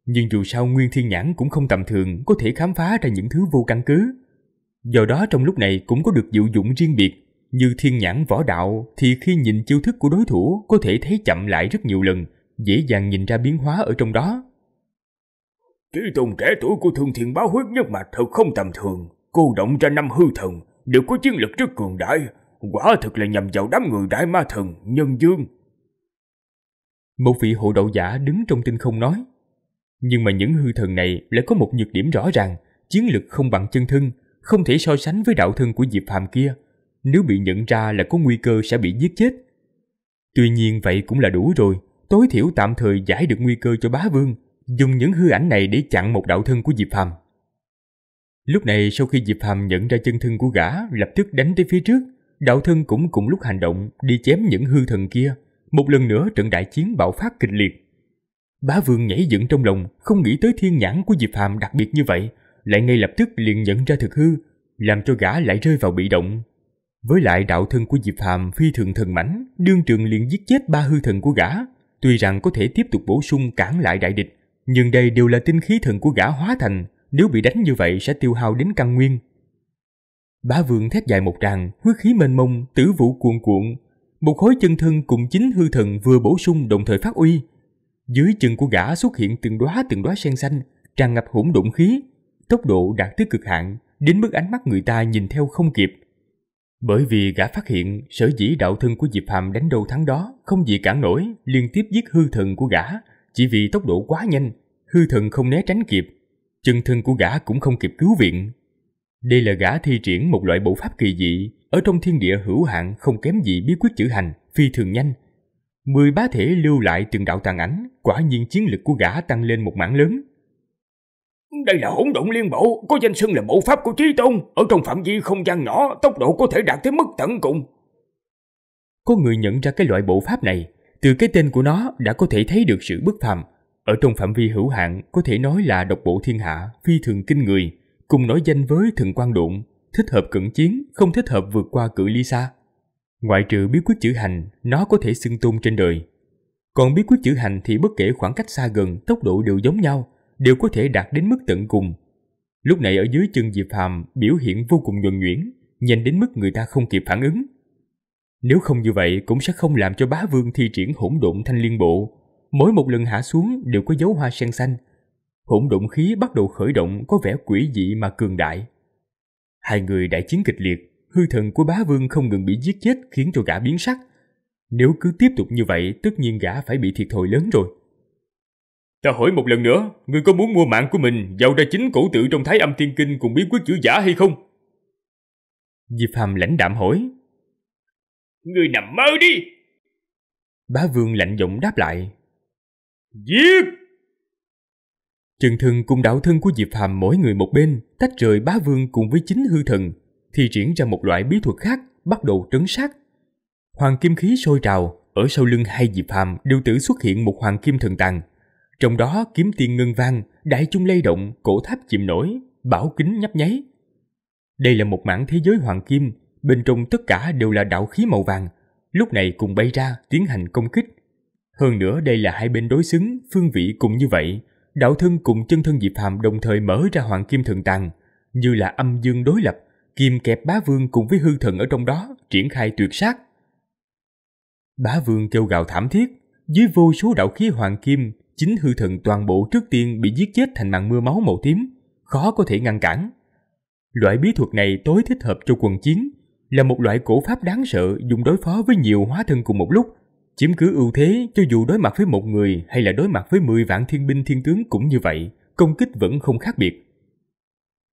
Nhưng dù sao Nguyên Thiên Nhãn cũng không tầm thường có thể khám phá ra những thứ vô căn cứ. Do đó trong lúc này cũng có được dịu dụng riêng biệt, như Thiên Nhãn võ đạo thì khi nhìn chiêu thức của đối thủ có thể thấy chậm lại rất nhiều lần, dễ dàng nhìn ra biến hóa ở trong đó. Trí tùng trẻ tuổi của Thương Thiên Báo Huyết nhất mạch thật không tầm thường, cô động ra năm hư thần, đều có chiến lực rất cường đại, quả thực là nhằm vào đám người đại ma thần, nhân dương. Một vị hộ đạo giả đứng trong tinh không nói, nhưng mà những hư thần này lại có một nhược điểm rõ ràng, chiến lực không bằng chân thân, không thể so sánh với đạo thân của Diệp Phàm kia, nếu bị nhận ra là có nguy cơ sẽ bị giết chết. Tuy nhiên vậy cũng là đủ rồi, tối thiểu tạm thời giải được nguy cơ cho bá vương, dùng những hư ảnh này để chặn một đạo thân của Diệp Phàm. Lúc này sau khi Diệp Hàm nhận ra chân thân của gã lập tức đánh tới phía trước, đạo thân cũng cùng lúc hành động đi chém những hư thần kia. Một lần nữa trận đại chiến bạo phát kịch liệt. Bá Vương nhảy dựng trong lòng, không nghĩ tới thiên nhãn của Diệp Hàm đặc biệt như vậy, lại ngay lập tức liền nhận ra thực hư, làm cho gã lại rơi vào bị động. Với lại đạo thân của Diệp Hàm phi thường thần mãnh, đương trường liền giết chết ba hư thần của gã. Tuy rằng có thể tiếp tục bổ sung cản lại đại địch, nhưng đây đều là tinh khí thần của gã hóa thành, nếu bị đánh như vậy sẽ tiêu hao đến căn nguyên. Bá vương thét dài một tràng, huyết khí mênh mông, tử vũ cuồn cuộn. Một khối chân thân cùng chính hư thần vừa bổ sung đồng thời phát uy. Dưới chân của gã xuất hiện từng đóa từng đóa sen xanh, tràn ngập hỗn độn khí, tốc độ đạt tới cực hạn, đến mức ánh mắt người ta nhìn theo không kịp. Bởi vì gã phát hiện sở dĩ đạo thân của Diệp Hàm đánh đầu thắng đó không gì cản nổi, liên tiếp giết hư thần của gã, chỉ vì tốc độ quá nhanh, hư thần không né tránh kịp, chân thân của gã cũng không kịp cứu viện. Đây là gã thi triển một loại bộ pháp kỳ dị, ở trong thiên địa hữu hạn không kém gì bí quyết chữ hành, phi thường nhanh. Mười bá thể lưu lại từng đạo tàn ảnh, quả nhiên chiến lực của gã tăng lên một mảng lớn. Đây là hỗn độn liên bộ, có danh xưng là bộ pháp của trí Tôn, ở trong phạm vi không gian nhỏ, tốc độ có thể đạt tới mức tận cùng. Có người nhận ra cái loại bộ pháp này, từ cái tên của nó đã có thể thấy được sự bất phàm, ở trong phạm vi hữu hạn có thể nói là độc bộ thiên hạ, phi thường kinh người, cùng nói danh với thần quan độn, thích hợp cận chiến, không thích hợp vượt qua cự ly xa. Ngoại trừ bí quyết chữ hành, nó có thể xưng tôn trên đời. Còn bí quyết chữ hành thì bất kể khoảng cách xa gần, tốc độ đều giống nhau, đều có thể đạt đến mức tận cùng. Lúc này ở dưới chân Diệp Hàm biểu hiện vô cùng nhuần nhuyễn, nhanh đến mức người ta không kịp phản ứng. Nếu không như vậy cũng sẽ không làm cho bá vương thi triển hỗn độn thanh liên bộ, mỗi một lần hạ xuống đều có dấu hoa sen xanh. Hỗn độn khí bắt đầu khởi động có vẻ quỷ dị mà cường đại. Hai người đại chiến kịch liệt, hư thần của bá vương không ngừng bị giết chết khiến cho gã biến sắc. Nếu cứ tiếp tục như vậy, tất nhiên gã phải bị thiệt thòi lớn rồi. Ta hỏi một lần nữa, ngươi có muốn mua mạng của mình giao ra chính cổ tự trong thái âm thiên kinh cùng bí quyết chữ giả hay không? Diệp Hàm lãnh đạm hỏi. Ngươi nằm mơ đi! Bá vương lạnh giọng đáp lại, Giết! Trần Thần cùng đạo thân của Diệp Phàm mỗi người một bên, tách rời bá vương cùng với chính hư thần, thì triển ra một loại bí thuật khác, bắt đầu trấn sát. Hoàng kim khí sôi trào, ở sau lưng hai Diệp Phàm đều tử xuất hiện một hoàng kim thần tàng. Trong đó kiếm tiên ngân vang, đại trung lay động, cổ tháp chìm nổi, bảo kính nhấp nháy. Đây là một mảng thế giới hoàng kim, bên trong tất cả đều là đạo khí màu vàng, lúc này cùng bay ra tiến hành công kích. Hơn nữa đây là hai bên đối xứng, phương vị cũng như vậy. Đạo thân cùng chân thân Diệp Phàm đồng thời mở ra hoàng kim thần tàng, như là âm dương đối lập, kim kẹp bá vương cùng với hư thần ở trong đó, triển khai tuyệt sát. Bá vương kêu gào thảm thiết, dưới vô số đạo khí hoàng kim, chính hư thần toàn bộ trước tiên bị giết chết thành màn mưa máu màu tím, khó có thể ngăn cản. Loại bí thuật này tối thích hợp cho quần chiến, là một loại cổ pháp đáng sợ dùng đối phó với nhiều hóa thân cùng một lúc, chiếm cứ ưu thế cho dù đối mặt với một người hay là đối mặt với 10 vạn thiên binh thiên tướng cũng như vậy, công kích vẫn không khác biệt.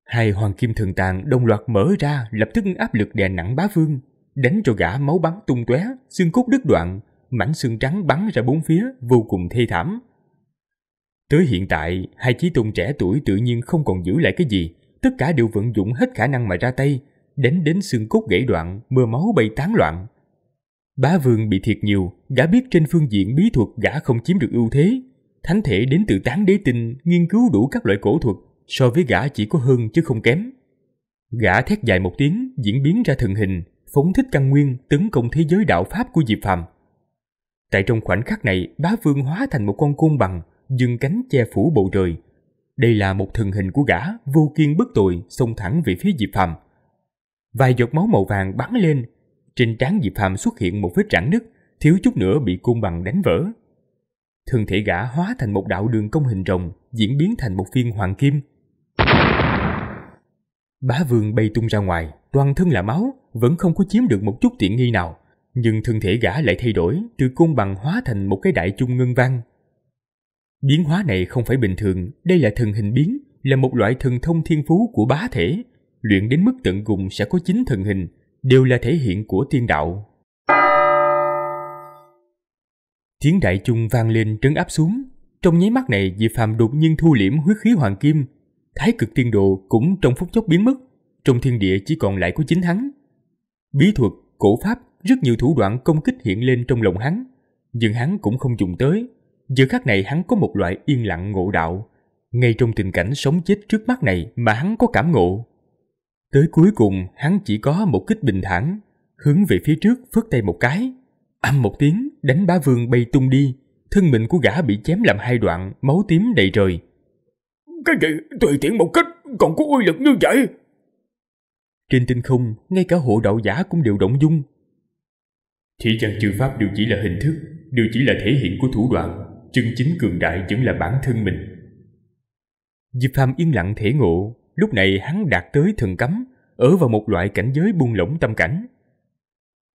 Hai hoàng kim thần tàng đồng loạt mở ra lập tức áp lực đè nặng bá vương, đánh cho gã máu bắn tung tóe, xương cốt đứt đoạn, mảnh xương trắng bắn ra bốn phía vô cùng thê thảm. Tới hiện tại, hai chí tôn trẻ tuổi tự nhiên không còn giữ lại cái gì, tất cả đều vận dụng hết khả năng mà ra tay, đánh đến xương cốt gãy đoạn, mưa máu bay tán loạn, Bá vương bị thiệt nhiều, gã biết trên phương diện bí thuật gã không chiếm được ưu thế. Thánh thể đến từ tán đế tinh nghiên cứu đủ các loại cổ thuật, so với gã chỉ có hơn chứ không kém. Gã thét dài một tiếng, diễn biến ra thần hình, phóng thích căn nguyên tấn công thế giới đạo pháp của Diệp Phàm. Tại trong khoảnh khắc này, bá vương hóa thành một con côn bằng, dừng cánh che phủ bầu trời. Đây là một thần hình của gã, vô kiên bất tội, xông thẳng về phía Diệp Phàm. Vài giọt máu màu vàng bắn lên, trên trán Diệp Phàm xuất hiện một vết rạn nứt, thiếu chút nữa bị cung bằng đánh vỡ. Thân thể gã hóa thành một đạo đường cong hình rồng, diễn biến thành một viên hoàng kim. Bá vương bay tung ra ngoài, toàn thân là máu, vẫn không có chiếm được một chút tiện nghi nào. Nhưng thân thể gã lại thay đổi, từ cung bằng hóa thành một cái đại chung ngân vang. Biến hóa này không phải bình thường, đây là thần hình biến, là một loại thần thông thiên phú của bá thể. Luyện đến mức tận cùng sẽ có chín thần hình, đều là thể hiện của tiên đạo tiếng đại chung vang lên trấn áp xuống trong nháy mắt này diệp phàm đột nhiên thu liễm huyết khí hoàng kim thái cực tiên đồ cũng trong phút chốc biến mất trong thiên địa chỉ còn lại có chính hắn bí thuật cổ pháp rất nhiều thủ đoạn công kích hiện lên trong lòng hắn nhưng hắn cũng không dùng tới giờ khắc này hắn có một loại yên lặng ngộ đạo ngay trong tình cảnh sống chết trước mắt này mà hắn có cảm ngộ Tới cuối cùng hắn chỉ có một kích bình thản, hướng về phía trước phất tay một cái. Âm một tiếng, đánh bá vương bay tung đi, thân mình của gã bị chém làm hai đoạn, máu tím đầy trời. Cái gì tùy tiện một kích còn có uy lực như vậy? Trên tinh không, ngay cả hộ đạo giả cũng đều động dung. Thị chẳng trừ pháp đều chỉ là hình thức, đều chỉ là thể hiện của thủ đoạn, chân chính cường đại vẫn là bản thân mình. Diệp Phàm yên lặng thể ngộ, Lúc này hắn đạt tới thần cấm, ở vào một loại cảnh giới buông lỏng tâm cảnh.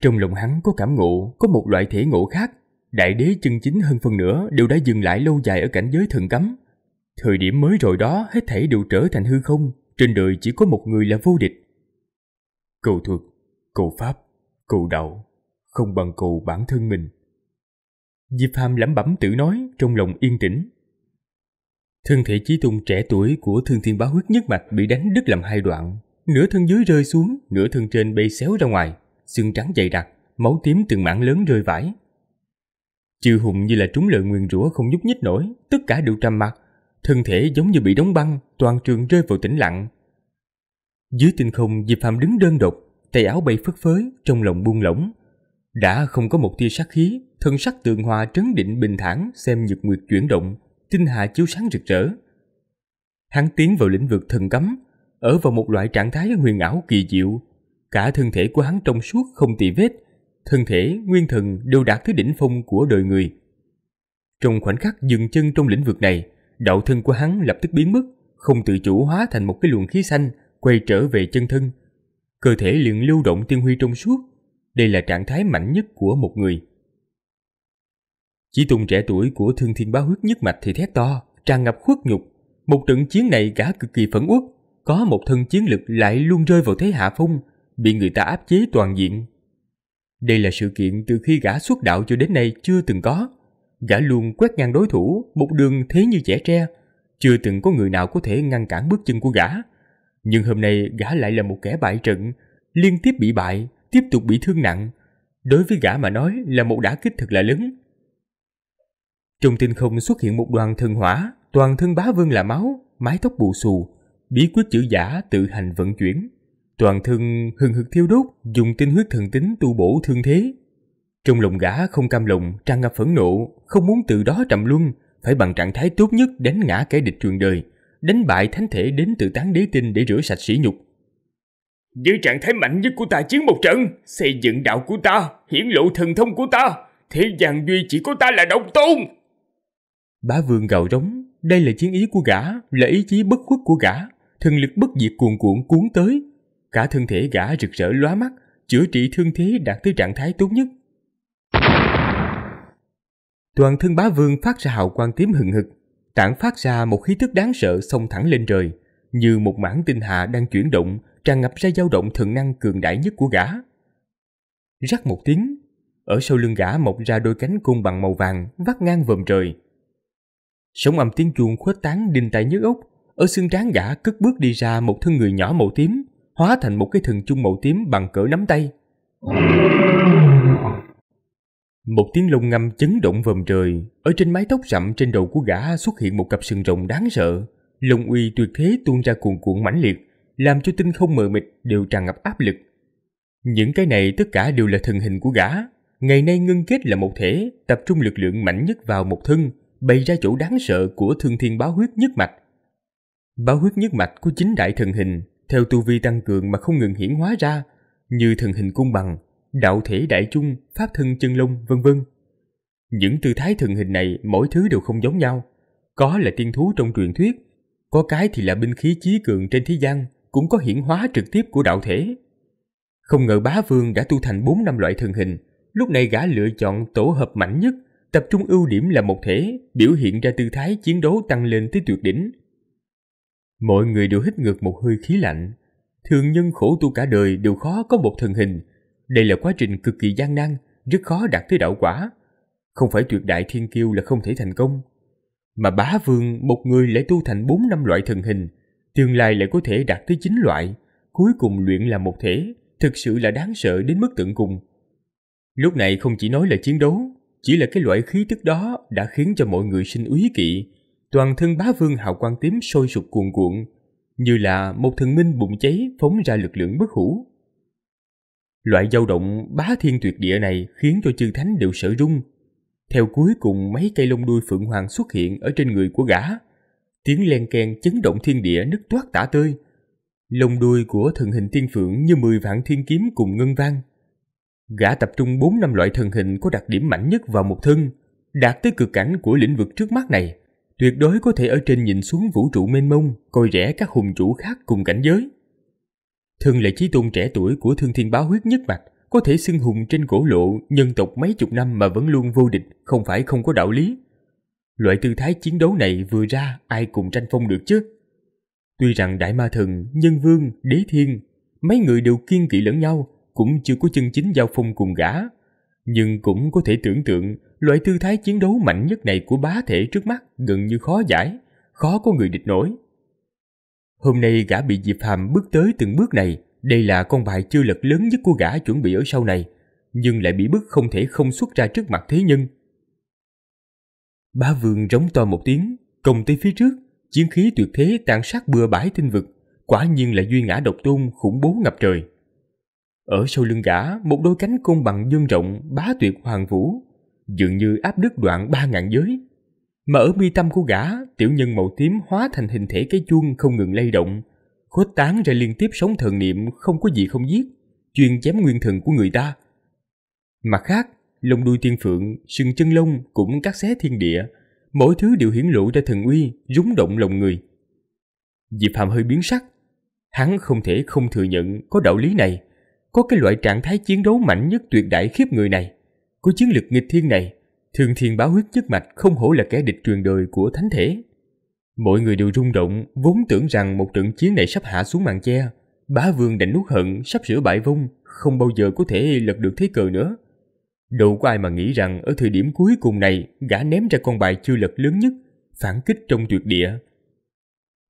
Trong lòng hắn có cảm ngộ, có một loại thể ngộ khác. Đại đế chân chính hơn phần nữa đều đã dừng lại lâu dài ở cảnh giới thần cấm. Thời điểm mới rồi đó hết thảy đều trở thành hư không, trên đời chỉ có một người là vô địch. Cầu thuật, cầu pháp, cầu đạo, không bằng cầu bản thân mình. Diệp Phàm lẩm bẩm tự nói trong lòng yên tĩnh. Thân thể Chí Tùng trẻ tuổi của Thương Thiên Bá Huyết nhất mạch bị đánh đứt làm hai đoạn, nửa thân dưới rơi xuống, nửa thân trên bay xéo ra ngoài, xương trắng dày đặc, máu tím từng mảng lớn rơi vãi. Chư Hùng như là trúng lợi nguyên rủa không nhúc nhích nổi, tất cả đều trầm mặt, thân thể giống như bị đóng băng, toàn trường rơi vào tĩnh lặng. Dưới tinh không, Diệp Phàm đứng đơn độc, tay áo bay phất phới, trong lòng buông lỏng. Đã không có một tia sát khí, thân sắc tường hòa trấn định bình thản xem nhật nguyệt chuyển động, tinh hà chiếu sáng rực rỡ. Hắn tiến vào lĩnh vực thần cấm, ở vào một loại trạng thái huyền ảo kỳ diệu. Cả thân thể của hắn trong suốt không tỳ vết, thân thể, nguyên thần đều đạt tới đỉnh phong của đời người. Trong khoảnh khắc dừng chân trong lĩnh vực này, đạo thân của hắn lập tức biến mất, không tự chủ hóa thành một cái luồng khí xanh quay trở về chân thân. Cơ thể liền lưu động tiên huy trong suốt, đây là trạng thái mạnh nhất của một người. Chỉ Tùng trẻ tuổi của thương thiên bá huyết nhất mạch thì thét to, tràn ngập khuất nhục. Một trận chiến này gã cực kỳ phẫn uất, có một thân chiến lực lại luôn rơi vào thế hạ phong, bị người ta áp chế toàn diện. Đây là sự kiện từ khi gã xuất đạo cho đến nay chưa từng có. Gã luôn quét ngang đối thủ, một đường thế như trẻ tre, chưa từng có người nào có thể ngăn cản bước chân của gã. Nhưng hôm nay gã lại là một kẻ bại trận, liên tiếp bị bại, tiếp tục bị thương nặng. Đối với gã mà nói là một đả kích thật là lớn, trong tinh không xuất hiện một đoàn thần hỏa, toàn thân bá vương là máu, mái tóc bù xù, bí quyết chữ giả tự hành vận chuyển. Toàn thân hừng hực thiêu đốt, dùng tinh huyết thần tính tu bổ thương thế. Trong lòng gã không cam lòng, tràn ngập phẫn nộ, không muốn từ đó trầm luân, phải bằng trạng thái tốt nhất đánh ngã kẻ địch truyền đời, đánh bại thánh thể đến từ tán đế tinh để rửa sạch sỉ nhục. dưới trạng thái mạnh nhất của ta chiến một trận, xây dựng đạo của ta, hiển lộ thần thông của ta, thế gian duy chỉ có ta là độc tôn. Bá vương gào rống, đây là chiến ý của gã, là ý chí bất khuất của gã, thần lực bất diệt cuồn cuộn cuốn tới. Cả thân thể gã rực rỡ lóa mắt, chữa trị thương thế đạt tới trạng thái tốt nhất. Toàn thân bá vương phát ra hào quang tím hừng hực, tản phát ra một khí tức đáng sợ xông thẳng lên trời, như một mảng tinh hà đang chuyển động, tràn ngập ra dao động thần năng cường đại nhất của gã. Rắc một tiếng, ở sau lưng gã mọc ra đôi cánh cung bằng màu vàng vắt ngang vòm trời. Sống ầm tiếng chuông khuếch tán đinh tại nhức ốc, ở xương trán gã cất bước đi ra một thân người nhỏ màu tím, hóa thành một cái thần chung màu tím bằng cỡ nắm tay. Một tiếng lông ngâm chấn động vầm trời, ở trên mái tóc rậm trên đầu của gã xuất hiện một cặp sừng rồng đáng sợ. Lông uy tuyệt thế tuôn ra cuồn cuộn mãnh liệt, làm cho tinh không mờ mịt đều tràn ngập áp lực. Những cái này tất cả đều là thần hình của gã. Ngày nay ngưng kết là một thể, tập trung lực lượng mạnh nhất vào một thân, bày ra chỗ đáng sợ của thương thiên báo huyết nhất mạch. Báo huyết nhất mạch của chính đại thần hình, theo tu vi tăng cường mà không ngừng hiển hóa ra, như thần hình cung bằng, đạo thể đại trung, pháp thân chân lông, vân vân. Những tư thái thần hình này mỗi thứ đều không giống nhau. Có là tiên thú trong truyền thuyết, có cái thì là binh khí chí cường trên thế gian, cũng có hiển hóa trực tiếp của đạo thể. Không ngờ bá vương đã tu thành 4 năm loại thần hình, lúc này gã lựa chọn tổ hợp mạnh nhất – tập trung ưu điểm là một thể, biểu hiện ra tư thái chiến đấu tăng lên tới tuyệt đỉnh. Mọi người đều hít ngược một hơi khí lạnh. Thường nhân khổ tu cả đời đều khó có một thần hình. Đây là quá trình cực kỳ gian nan, rất khó đạt tới đạo quả. Không phải tuyệt đại thiên kiêu là không thể thành công. Mà bá vương một người lại tu thành 4 năm loại thần hình, tương lai lại có thể đạt tới 9 loại, cuối cùng luyện là một thể, thực sự là đáng sợ đến mức tận cùng. Lúc này không chỉ nói là chiến đấu, chỉ là cái loại khí tức đó đã khiến cho mọi người sinh úy kỵ, toàn thân bá vương hào quang tím sôi sục cuồn cuộn, như là một thần minh bụng cháy phóng ra lực lượng bất hủ. Loại dao động bá thiên tuyệt địa này khiến cho chư thánh đều sợ rung. Theo cuối cùng mấy cây lông đuôi phượng hoàng xuất hiện ở trên người của gã. Tiếng len keng chấn động thiên địa nứt toát tả tơi. Lông đuôi của thần hình thiên phượng như mười vạn thiên kiếm cùng ngân vang. Gã tập trung bốn năm loại thần hình có đặc điểm mạnh nhất vào một thân, đạt tới cực cảnh của lĩnh vực trước mắt này, tuyệt đối có thể ở trên nhìn xuống vũ trụ mênh mông, coi rẻ các hùng chủ khác cùng cảnh giới. Thương là chí tôn trẻ tuổi của thương thiên báo huyết nhất mạch, có thể xưng hùng trên cổ lộ nhân tộc mấy chục năm mà vẫn luôn vô địch, không phải không có đạo lý. Loại tư thái chiến đấu này vừa ra ai cùng tranh phong được chứ? Tuy rằng đại ma thần, nhân vương, đế thiên, mấy người đều kiên kỵ lẫn nhau, cũng chưa có chân chính giao phong cùng gã, nhưng cũng có thể tưởng tượng loại tư thái chiến đấu mạnh nhất này của bá thể trước mắt gần như khó giải, khó có người địch nổi. Hôm nay gã bị Diệp Hàm bước tới từng bước này, đây là con bài chưa lật lớn nhất của gã chuẩn bị ở sau này, nhưng lại bị bức không thể không xuất ra trước mặt thế nhân. Bá vương rống to một tiếng, công tới phía trước, chiến khí tuyệt thế tàn sát bừa bãi tinh vực, quả nhiên là duy ngã độc tôn khủng bố ngập trời. Ở sau lưng gã, một đôi cánh côn bằng dương rộng, bá tuyệt hoàng vũ, dường như áp đứt đoạn ba ngàn giới. Mà ở mi tâm của gã, tiểu nhân màu tím hóa thành hình thể cái chuông không ngừng lay động, khuếch tán ra liên tiếp sống thần niệm không có gì không giết, chuyên chém nguyên thần của người ta. Mặt khác, lông đuôi tiên phượng, sừng chân lông cũng cắt xé thiên địa, mỗi thứ đều hiển lộ ra thần uy, rúng động lòng người. Diệp Phạm hơi biến sắc, hắn không thể không thừa nhận có đạo lý này có cái loại trạng thái chiến đấu mạnh nhất tuyệt đại khiếp người này, có chiến lực nghịch thiên này, thường thiên báo huyết nhất mạch không hổ là kẻ địch truyền đời của thánh thể. Mọi người đều rung động, vốn tưởng rằng một trận chiến này sắp hạ xuống màn che, bá vương đành nuốt hận, sắp sửa bại vong, không bao giờ có thể lật được thế cờ nữa. Đâu có ai mà nghĩ rằng ở thời điểm cuối cùng này, gã ném ra con bài chưa lật lớn nhất, phản kích trong tuyệt địa.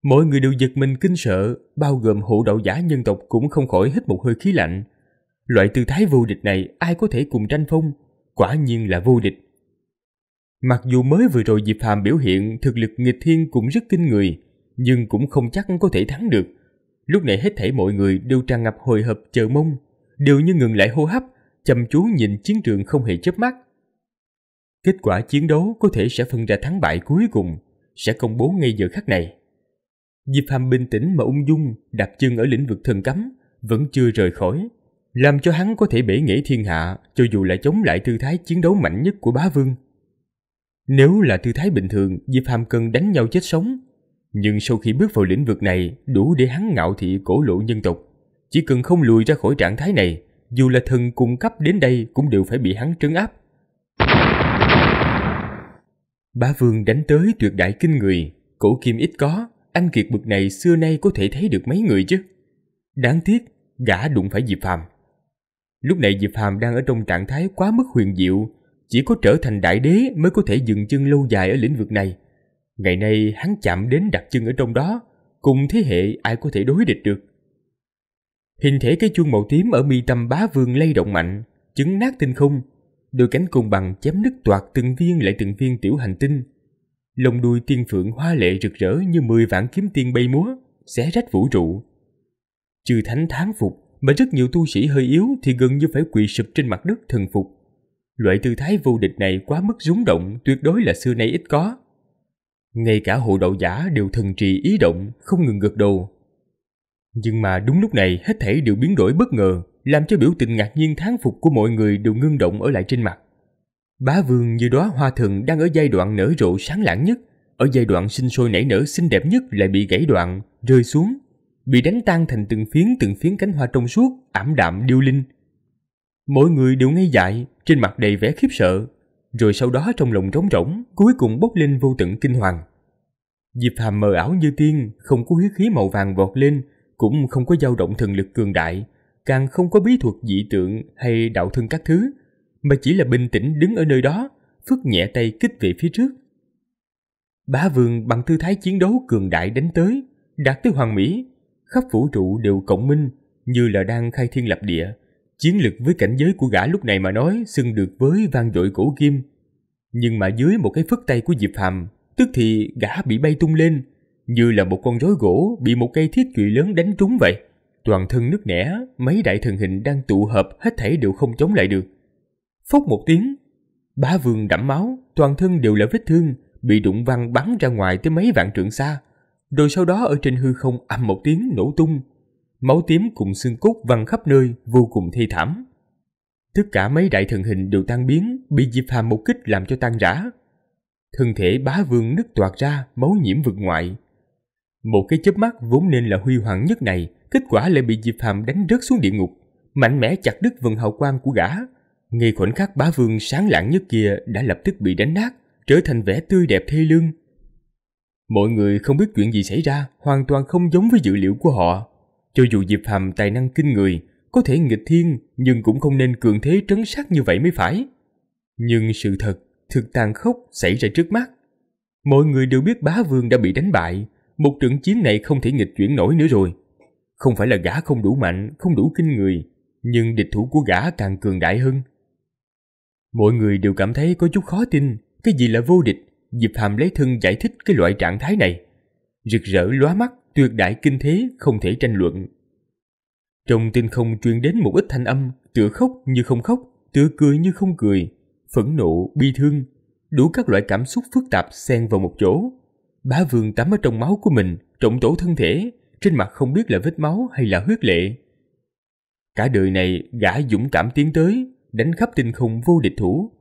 Mọi người đều giật mình kinh sợ, bao gồm hộ đạo giả nhân tộc cũng không khỏi hít một hơi khí lạnh. Loại tư thái vô địch này ai có thể cùng tranh phong, quả nhiên là vô địch. Mặc dù mới vừa rồi Diệp hàm biểu hiện thực lực nghịch thiên cũng rất kinh người, nhưng cũng không chắc có thể thắng được. Lúc này hết thảy mọi người đều tràn ngập hồi hộp chờ mong, đều như ngừng lại hô hấp, chăm chú nhìn chiến trường không hề chớp mắt. Kết quả chiến đấu có thể sẽ phân ra thắng bại cuối cùng, sẽ công bố ngay giờ khắc này. Diệp hàm bình tĩnh mà ung dung, đạp chân ở lĩnh vực thần cấm, vẫn chưa rời khỏi, làm cho hắn có thể bể nghệ thiên hạ cho dù là chống lại tư thái chiến đấu mạnh nhất của bá vương. Nếu là tư thái bình thường, Diệp phàm cần đánh nhau chết sống. Nhưng sau khi bước vào lĩnh vực này, đủ để hắn ngạo thị cổ lộ nhân tộc. Chỉ cần không lùi ra khỏi trạng thái này, dù là thần cung cấp đến đây cũng đều phải bị hắn trấn áp. Bá Vương đánh tới tuyệt đại kinh người, cổ kim ít có, anh kiệt bực này xưa nay có thể thấy được mấy người chứ. Đáng tiếc, gã đụng phải Diệp Phàm. Lúc này Diệp Hàm đang ở trong trạng thái quá mức huyền diệu, chỉ có trở thành đại đế mới có thể dừng chân lâu dài ở lĩnh vực này. Ngày nay hắn chạm đến đặt chân ở trong đó, cùng thế hệ ai có thể đối địch được. Hình thể cái chuông màu tím ở mi tâm bá vương lay động mạnh, chấn nát tinh không, đôi cánh côn bằng chém nứt toạc từng viên lại từng viên tiểu hành tinh. Lông đuôi tiên phượng hoa lệ rực rỡ như mười vạn kiếm tiên bay múa, xé rách vũ trụ. Chư thánh thán phục, mà rất nhiều tu sĩ hơi yếu thì gần như phải quỳ sụp trên mặt đất thần phục. Loại tư thái vô địch này quá mức rúng động, tuyệt đối là xưa nay ít có. Ngay cả hộ đạo giả đều thần trì ý động, không ngừng gật đầu. Nhưng mà đúng lúc này hết thảy đều biến đổi bất ngờ, làm cho biểu tình ngạc nhiên thán phục của mọi người đều ngưng động ở lại trên mặt. Bá vương như đó hoa thần đang ở giai đoạn nở rộ sáng lãng nhất, ở giai đoạn sinh sôi nảy nở xinh đẹp nhất lại bị gãy đoạn, rơi xuống, bị đánh tan thành từng phiến từng phiến cánh hoa trong suốt, ảm đạm điêu linh. Mỗi người đều ngây dại, trên mặt đầy vẻ khiếp sợ, rồi sau đó trong lòng trống rỗng, cuối cùng bốc lên vô tận kinh hoàng. Diệp Phàm mờ ảo như tiên, không có huyết khí màu vàng vọt lên, cũng không có dao động thần lực cường đại, càng không có bí thuật dị tượng hay đạo thân các thứ, mà chỉ là bình tĩnh đứng ở nơi đó, phất nhẹ tay kích về phía trước. Bá Vương bằng tư thái chiến đấu cường đại đánh tới, đạt tới hoàng mỹ, khắp vũ trụ đều cộng minh, như là đang khai thiên lập địa. Chiến lực với cảnh giới của gã lúc này mà nói xưng được với vang dội cổ kim. Nhưng mà dưới một cái phất tay của Diệp Hàm, tức thì gã bị bay tung lên, như là một con rối gỗ bị một cây thiết chùy lớn đánh trúng vậy. Toàn thân nứt nẻ, mấy đại thần hình đang tụ hợp hết thảy đều không chống lại được. Phốc một tiếng, bá vương đẫm máu, toàn thân đều là vết thương, bị đụng văng bắn ra ngoài tới mấy vạn trượng xa rồi sau đó ở trên hư không ầm một tiếng nổ tung. Máu tím cùng xương cốt văng khắp nơi, vô cùng thê thảm. Tất cả mấy đại thần hình đều tan biến, bị Diệp Phàm một kích làm cho tan rã. Thân thể bá vương nứt toạc ra, máu nhiễm vực ngoại. Một cái chớp mắt vốn nên là huy hoàng nhất này, kết quả lại bị Diệp Phàm đánh rớt xuống địa ngục, mạnh mẽ chặt đứt vần hào quang của gã. Ngay khoảnh khắc bá vương sáng lạng nhất kia đã lập tức bị đánh nát, trở thành vẻ tươi đẹp thê lương, Mọi người không biết chuyện gì xảy ra hoàn toàn không giống với dữ liệu của họ. Cho dù Diệp Hàm tài năng kinh người, có thể nghịch thiên nhưng cũng không nên cường thế trấn sát như vậy mới phải. Nhưng sự thật, thực tàn khốc xảy ra trước mắt. Mọi người đều biết bá vương đã bị đánh bại, một trận chiến này không thể nghịch chuyển nổi nữa rồi. Không phải là gã không đủ mạnh, không đủ kinh người, nhưng địch thủ của gã càng cường đại hơn. Mọi người đều cảm thấy có chút khó tin, cái gì là vô địch, Dịp Hàm lấy thân giải thích cái loại trạng thái này. Rực rỡ lóa mắt, tuyệt đại kinh thế không thể tranh luận. Trong tinh không truyền đến một ít thanh âm, tựa khóc như không khóc, tựa cười như không cười, phẫn nộ, bi thương, đủ các loại cảm xúc phức tạp xen vào một chỗ. Bá vương tắm ở trong máu của mình, trọng tổ thân thể, trên mặt không biết là vết máu hay là huyết lệ. Cả đời này gã dũng cảm tiến tới, đánh khắp tinh không vô địch thủ,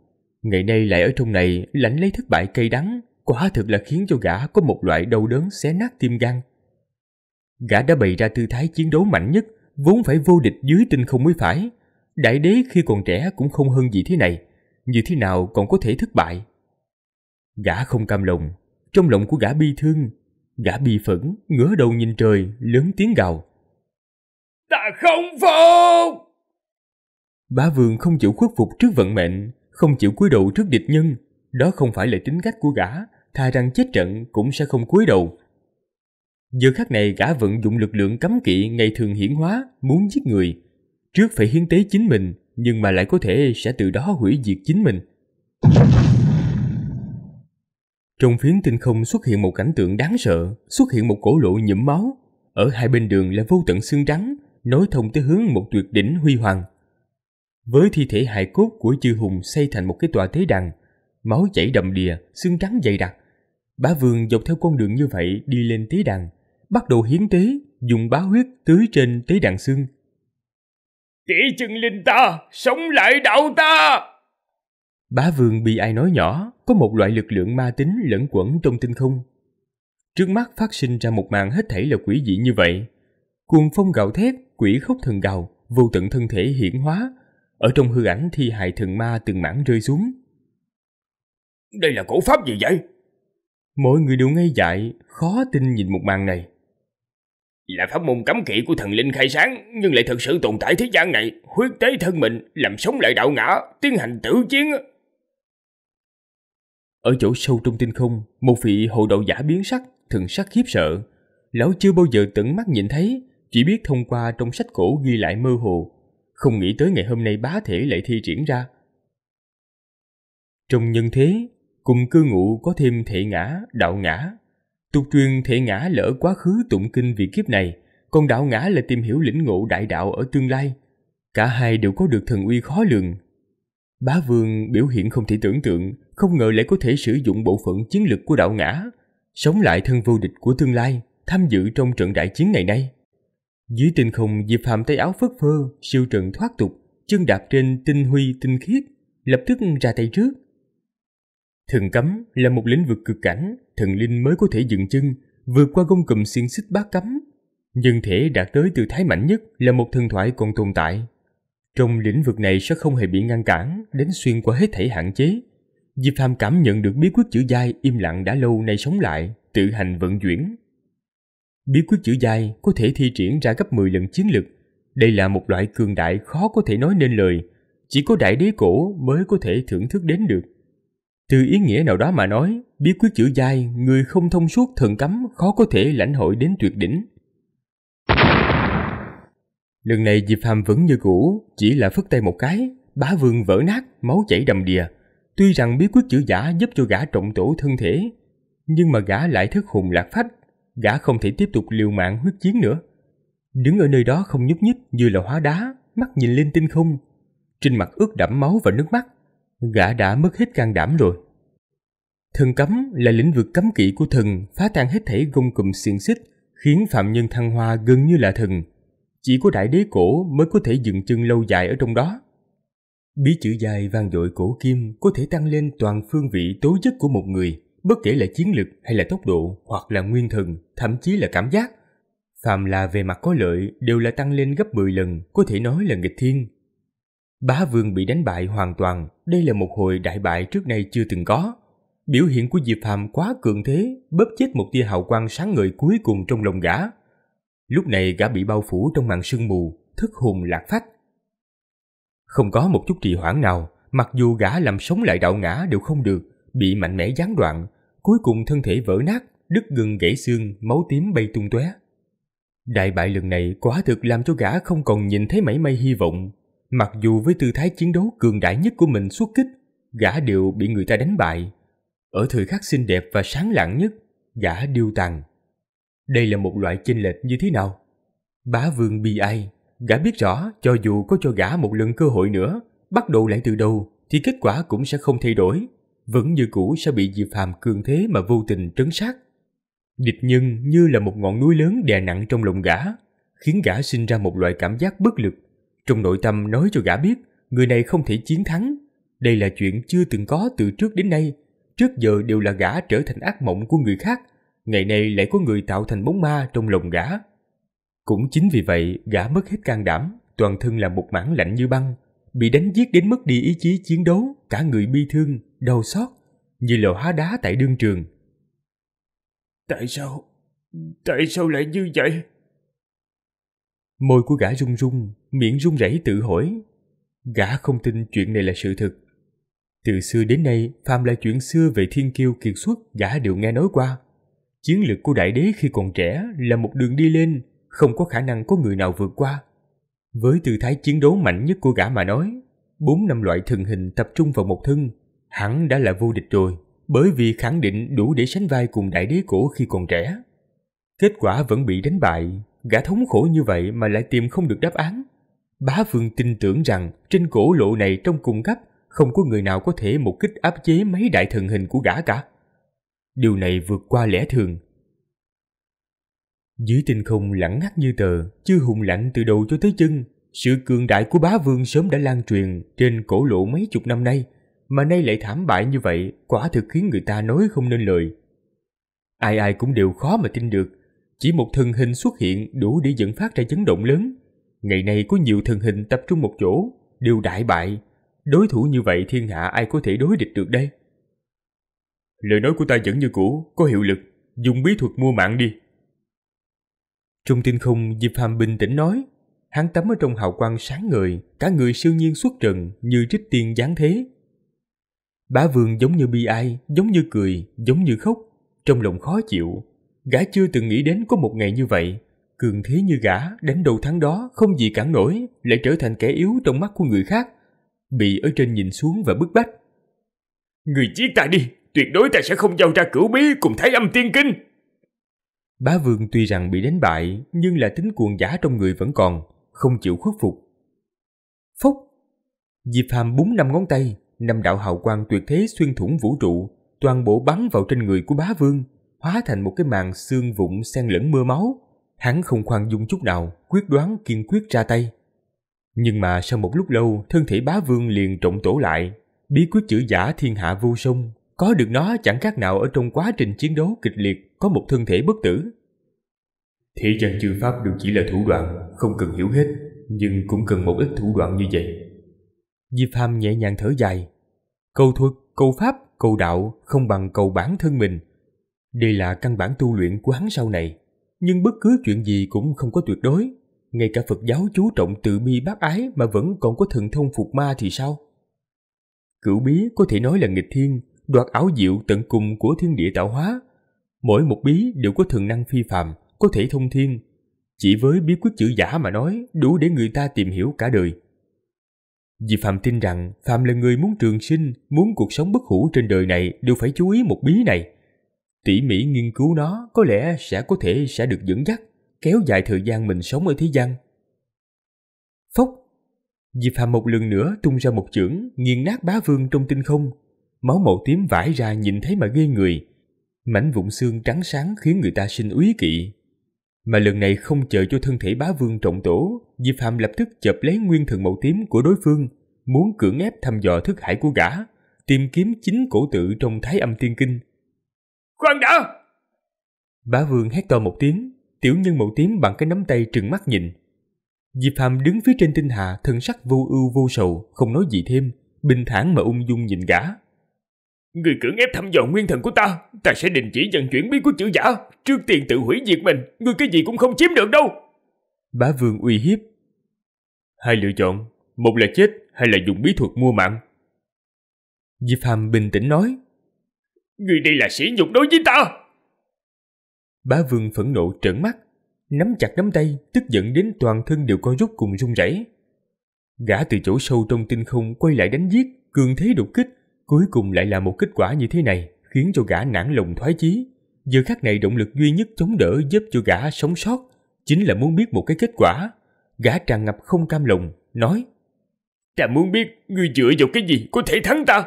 Ngày nay lại ở trong này lãnh lấy thất bại cây đắng, quả thực là khiến cho gã có một loại đau đớn xé nát tim gan. Gã đã bày ra tư thái chiến đấu mạnh nhất, vốn phải vô địch dưới tinh không mới phải. Đại đế khi còn trẻ cũng không hơn gì thế này, như thế nào còn có thể thất bại. Gã không cam lòng, trong lòng của gã bi thương, gã bi phẫn, ngửa đầu nhìn trời, lớn tiếng gào. Ta không phục! Bá vương không chịu khuất phục trước vận mệnh, không chịu cúi đầu trước địch nhân, đó không phải là tính cách của gã, thà rằng chết trận cũng sẽ không cúi đầu. Giờ khắc này gã vận dụng lực lượng cấm kỵ ngày thường hiển hóa, muốn giết người. Trước phải hiến tế chính mình, nhưng mà lại có thể sẽ từ đó hủy diệt chính mình. Trong phiến tinh không xuất hiện một cảnh tượng đáng sợ, xuất hiện một cổ lộ nhuộm máu. Ở hai bên đường là vô tận xương trắng, nối thông tới hướng một tuyệt đỉnh huy hoàng. Với thi thể hài cốt của chư hùng xây thành một cái tòa tế đàn, máu chảy đầm đìa, xương trắng dày đặc. Bá Vương dọc theo con đường như vậy đi lên tế đàn, bắt đầu hiến tế, dùng bá huyết tưới trên tế đàn xương. Kể chân linh ta, sống lại đạo ta! Bá Vương bị ai nói nhỏ, có một loại lực lượng ma tính lẫn quẩn trong tinh không. Trước mắt phát sinh ra một màn hết thảy là quỷ dị như vậy. Cuồng phong gạo thét, quỷ khóc thần gào, vô tận thân thể hiển hóa, ở trong hư ảnh thi hài thần ma từng mảng rơi xuống. Đây là cổ pháp gì vậy? Mọi người đều ngây dại, khó tin nhìn một màn này. Là pháp môn cấm kỵ của thần linh khai sáng, nhưng lại thật sự tồn tại thế gian này, huyết tế thân mình, làm sống lại đạo ngã, tiến hành tử chiến. Ở chỗ sâu trong tinh không, một vị hộ đạo giả biến sắc, thần sắc khiếp sợ. Lão chưa bao giờ tận mắt nhìn thấy, chỉ biết thông qua trong sách cổ ghi lại mơ hồ không nghĩ tới ngày hôm nay bá thể lại thi triển ra. Trong nhân thế, cùng cư ngụ có thêm thể ngã, đạo ngã. Tục truyền thể ngã lỡ quá khứ tụng kinh vì kiếp này, còn đạo ngã là tìm hiểu lĩnh ngộ đại đạo ở tương lai. Cả hai đều có được thần uy khó lường. Bá vương biểu hiện không thể tưởng tượng, không ngờ lại có thể sử dụng bộ phận chiến lực của đạo ngã, sống lại thân vô địch của tương lai, tham dự trong trận đại chiến ngày nay. Dưới tình không Diệp Phạm tay áo phất phơ, siêu trần thoát tục, chân đạp trên tinh huy tinh khiết, lập tức ra tay trước. Thần cấm là một lĩnh vực cực cảnh, thần linh mới có thể dựng chân, vượt qua gông cùm xiên xích bát cấm. Nhân thể đạt tới từ thái mạnh nhất là một thần thoại còn tồn tại. Trong lĩnh vực này sẽ không hề bị ngăn cản, đến xuyên qua hết thảy hạn chế. Diệp Phàm cảm nhận được bí quyết chữ dai im lặng đã lâu nay sống lại, tự hành vận chuyển, Bí quyết chữ dài có thể thi triển ra gấp 10 lần chiến lực. Đây là một loại cường đại khó có thể nói nên lời, chỉ có đại đế cổ mới có thể thưởng thức đến được. Từ ý nghĩa nào đó mà nói, bí quyết chữ dài người không thông suốt thường cấm khó có thể lãnh hội đến tuyệt đỉnh. Lần này Diệp Phàm vẫn như cũ, chỉ là phất tay một cái, bá vương vỡ nát, máu chảy đầm đìa. Tuy rằng bí quyết chữ giả giúp cho gã trọng tổ thân thể, nhưng mà gã lại thức hùng lạc phách, gã không thể tiếp tục liều mạng huyết chiến nữa. Đứng ở nơi đó không nhúc nhích như là hóa đá, mắt nhìn lên tinh không. Trên mặt ướt đẫm máu và nước mắt, gã đã mất hết can đảm rồi. Thần cấm là lĩnh vực cấm kỵ của thần phá tan hết thảy gông cùm xiềng xích, khiến phạm nhân thăng hoa gần như là thần. Chỉ có đại đế cổ mới có thể dựng chân lâu dài ở trong đó. Bí chữ dài vang dội cổ kim có thể tăng lên toàn phương vị tố chất của một người bất kể là chiến lực hay là tốc độ hoặc là nguyên thần, thậm chí là cảm giác. Phàm là về mặt có lợi đều là tăng lên gấp 10 lần, có thể nói là nghịch thiên. Bá Vương bị đánh bại hoàn toàn, đây là một hồi đại bại trước nay chưa từng có. Biểu hiện của Diệp Phàm quá cường thế, bóp chết một tia hào quang sáng ngời cuối cùng trong lòng gã. Lúc này gã bị bao phủ trong màn sương mù, thất hồn lạc phách. Không có một chút trì hoãn nào, mặc dù gã làm sống lại đạo ngã đều không được, bị mạnh mẽ gián đoạn, cuối cùng thân thể vỡ nát, đứt gừng gãy xương, máu tím bay tung tóe. Đại bại lần này quả thực làm cho gã không còn nhìn thấy mảy may hy vọng. Mặc dù với tư thái chiến đấu cường đại nhất của mình xuất kích, gã đều bị người ta đánh bại. Ở thời khắc xinh đẹp và sáng lạng nhất, gã điêu tàn. Đây là một loại chênh lệch như thế nào? Bá vương bi ai, gã biết rõ cho dù có cho gã một lần cơ hội nữa, bắt đầu lại từ đầu thì kết quả cũng sẽ không thay đổi vẫn như cũ sẽ bị Diệp Phàm cường thế mà vô tình trấn sát. Địch nhân như là một ngọn núi lớn đè nặng trong lòng gã, khiến gã sinh ra một loại cảm giác bất lực. Trong nội tâm nói cho gã biết, người này không thể chiến thắng. Đây là chuyện chưa từng có từ trước đến nay. Trước giờ đều là gã trở thành ác mộng của người khác, ngày nay lại có người tạo thành bóng ma trong lòng gã. Cũng chính vì vậy, gã mất hết can đảm, toàn thân là một mảng lạnh như băng, bị đánh giết đến mất đi ý chí chiến đấu, cả người bi thương, đầu xót như lò há đá tại đương trường. Tại sao? Tại sao lại như vậy? Môi của gã run run, miệng run rẩy tự hỏi. Gã không tin chuyện này là sự thực. Từ xưa đến nay, phàm là chuyện xưa về thiên kiêu kiệt xuất gã đều nghe nói qua. Chiến lược của đại đế khi còn trẻ là một đường đi lên, không có khả năng có người nào vượt qua. Với tư thái chiến đấu mạnh nhất của gã mà nói, bốn năm loại thần hình tập trung vào một thân Hắn đã là vô địch rồi, bởi vì khẳng định đủ để sánh vai cùng đại đế cổ khi còn trẻ. Kết quả vẫn bị đánh bại, gã thống khổ như vậy mà lại tìm không được đáp án. Bá Vương tin tưởng rằng trên cổ lộ này trong cùng cấp không có người nào có thể một kích áp chế mấy đại thần hình của gã cả. Điều này vượt qua lẽ thường. Dưới tinh không lẳng ngắt như tờ, chưa hùng lạnh từ đầu cho tới chân, sự cường đại của bá vương sớm đã lan truyền trên cổ lộ mấy chục năm nay – mà nay lại thảm bại như vậy quả thực khiến người ta nói không nên lời. Ai ai cũng đều khó mà tin được, chỉ một thần hình xuất hiện đủ để dẫn phát ra chấn động lớn. Ngày nay có nhiều thần hình tập trung một chỗ, đều đại bại. Đối thủ như vậy thiên hạ ai có thể đối địch được đây? Lời nói của ta vẫn như cũ, có hiệu lực, dùng bí thuật mua mạng đi. Trong tinh không, Diệp Hàm bình tĩnh nói, hắn tắm ở trong hào quang sáng ngời, cả người siêu nhiên xuất trần như trích tiên giáng thế. Bá Vương giống như bi ai, giống như cười, giống như khóc, trong lòng khó chịu. Gã chưa từng nghĩ đến có một ngày như vậy. Cường thế như gã, đánh đầu tháng đó không gì cản nổi, lại trở thành kẻ yếu trong mắt của người khác. Bị ở trên nhìn xuống và bức bách. Người giết ta đi, tuyệt đối ta sẽ không giao ra cửu bí cùng thái âm tiên kinh. Bá Vương tuy rằng bị đánh bại, nhưng là tính cuồng giả trong người vẫn còn, không chịu khuất phục. Phúc! Diệp Hàm búng năm ngón tay, năm đạo hào quang tuyệt thế xuyên thủng vũ trụ, toàn bộ bắn vào trên người của bá vương, hóa thành một cái màn xương vụn xen lẫn mưa máu. Hắn không khoan dung chút nào, quyết đoán kiên quyết ra tay. Nhưng mà sau một lúc lâu, thân thể bá vương liền trộn tổ lại. Bí quyết chữ giả thiên hạ vô song, có được nó chẳng khác nào ở trong quá trình chiến đấu kịch liệt có một thân thể bất tử. Thế gian chư pháp đều chỉ là thủ đoạn, không cần hiểu hết, nhưng cũng cần một ít thủ đoạn như vậy. Diệp Phàm nhẹ nhàng thở dài. Cầu thuật, cầu pháp, cầu đạo không bằng cầu bản thân mình. Đây là căn bản tu luyện của hắn sau này. Nhưng bất cứ chuyện gì cũng không có tuyệt đối. Ngay cả Phật giáo chú trọng tự bi bác ái mà vẫn còn có thần thông phục ma thì sao? Cửu bí có thể nói là nghịch thiên, đoạt áo diệu tận cùng của thiên địa tạo hóa. Mỗi một bí đều có thần năng phi phàm, có thể thông thiên. Chỉ với bí quyết chữ giả mà nói đủ để người ta tìm hiểu cả đời. Vì Phạm tin rằng Phạm là người muốn trường sinh, muốn cuộc sống bất hủ trên đời này đều phải chú ý một bí này. Tỉ mỉ nghiên cứu nó có lẽ sẽ có thể sẽ được dẫn dắt, kéo dài thời gian mình sống ở thế gian. Phốc! Vì Phạm một lần nữa tung ra một chưởng, nghiền nát bá vương trong tinh không. Máu màu tím vải ra nhìn thấy mà ghê người. Mảnh vụn xương trắng sáng khiến người ta sinh úy kỵ, mà lần này không chờ cho thân thể bá vương trọng tổ, Diệp Phạm lập tức chập lấy nguyên thần màu tím của đối phương, muốn cưỡng ép thăm dò thức hải của gã, tìm kiếm chính cổ tự trong thái âm tiên kinh. Khoan đã! Bá vương hét to một tiếng, tiểu nhân màu tím bằng cái nắm tay trừng mắt nhìn. Diệp Phạm đứng phía trên tinh hà thân sắc vô ưu vô sầu, không nói gì thêm, bình thản mà ung dung nhìn gã. Người cưỡng ép thăm dò nguyên thần của ta, ta sẽ đình chỉ dần chuyển bí của chữ giả, trước tiên tự hủy diệt mình, người cái gì cũng không chiếm được đâu. Bá vương uy hiếp. Hai lựa chọn, một là chết hay là dùng bí thuật mua mạng. Diệp Hàm bình tĩnh nói. Người đây là sỉ nhục đối với ta. Bá vương phẫn nộ trợn mắt, nắm chặt nắm tay, tức giận đến toàn thân đều co rút cùng run rẩy. Gã từ chỗ sâu trong tinh không quay lại đánh giết, cường thế đột kích, Cuối cùng lại là một kết quả như thế này, khiến cho gã nản lòng thoái chí. Giờ khắc này động lực duy nhất chống đỡ giúp cho gã sống sót, chính là muốn biết một cái kết quả. Gã tràn ngập không cam lòng, nói Ta muốn biết ngươi dựa vào cái gì có thể thắng ta.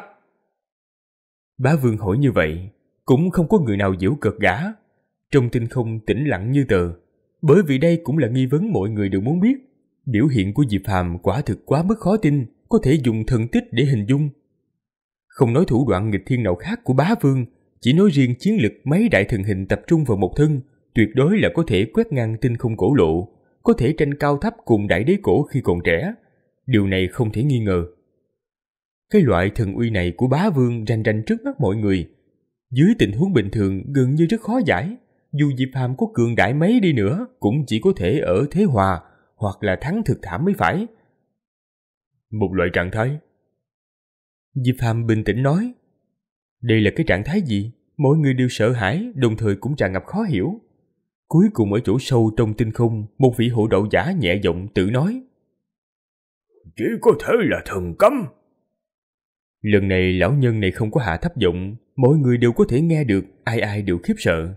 Bá vương hỏi như vậy, cũng không có người nào giễu cợt gã. Trong tinh không tĩnh lặng như tờ, bởi vì đây cũng là nghi vấn mọi người đều muốn biết. Biểu hiện của Diệp Hàm quả thực quá mức khó tin, có thể dùng thần tích để hình dung, không nói thủ đoạn nghịch thiên nào khác của bá vương, chỉ nói riêng chiến lực mấy đại thần hình tập trung vào một thân, tuyệt đối là có thể quét ngang tinh không cổ lộ, có thể tranh cao thấp cùng đại đế cổ khi còn trẻ. Điều này không thể nghi ngờ. Cái loại thần uy này của bá vương rành rành trước mắt mọi người. Dưới tình huống bình thường gần như rất khó giải. Dù Diệp Hàm có cường đại mấy đi nữa cũng chỉ có thể ở thế hòa hoặc là thắng thực thảm mới phải. Một loại trạng thái Diệp Phàm bình tĩnh nói. Đây là cái trạng thái gì? Mọi người đều sợ hãi, đồng thời cũng tràn ngập khó hiểu. Cuối cùng ở chỗ sâu trong tinh không, một vị hộ đạo giả nhẹ giọng tự nói. Chỉ có thể là thần cấm. Lần này lão nhân này không có hạ thấp giọng, mọi người đều có thể nghe được, ai ai đều khiếp sợ.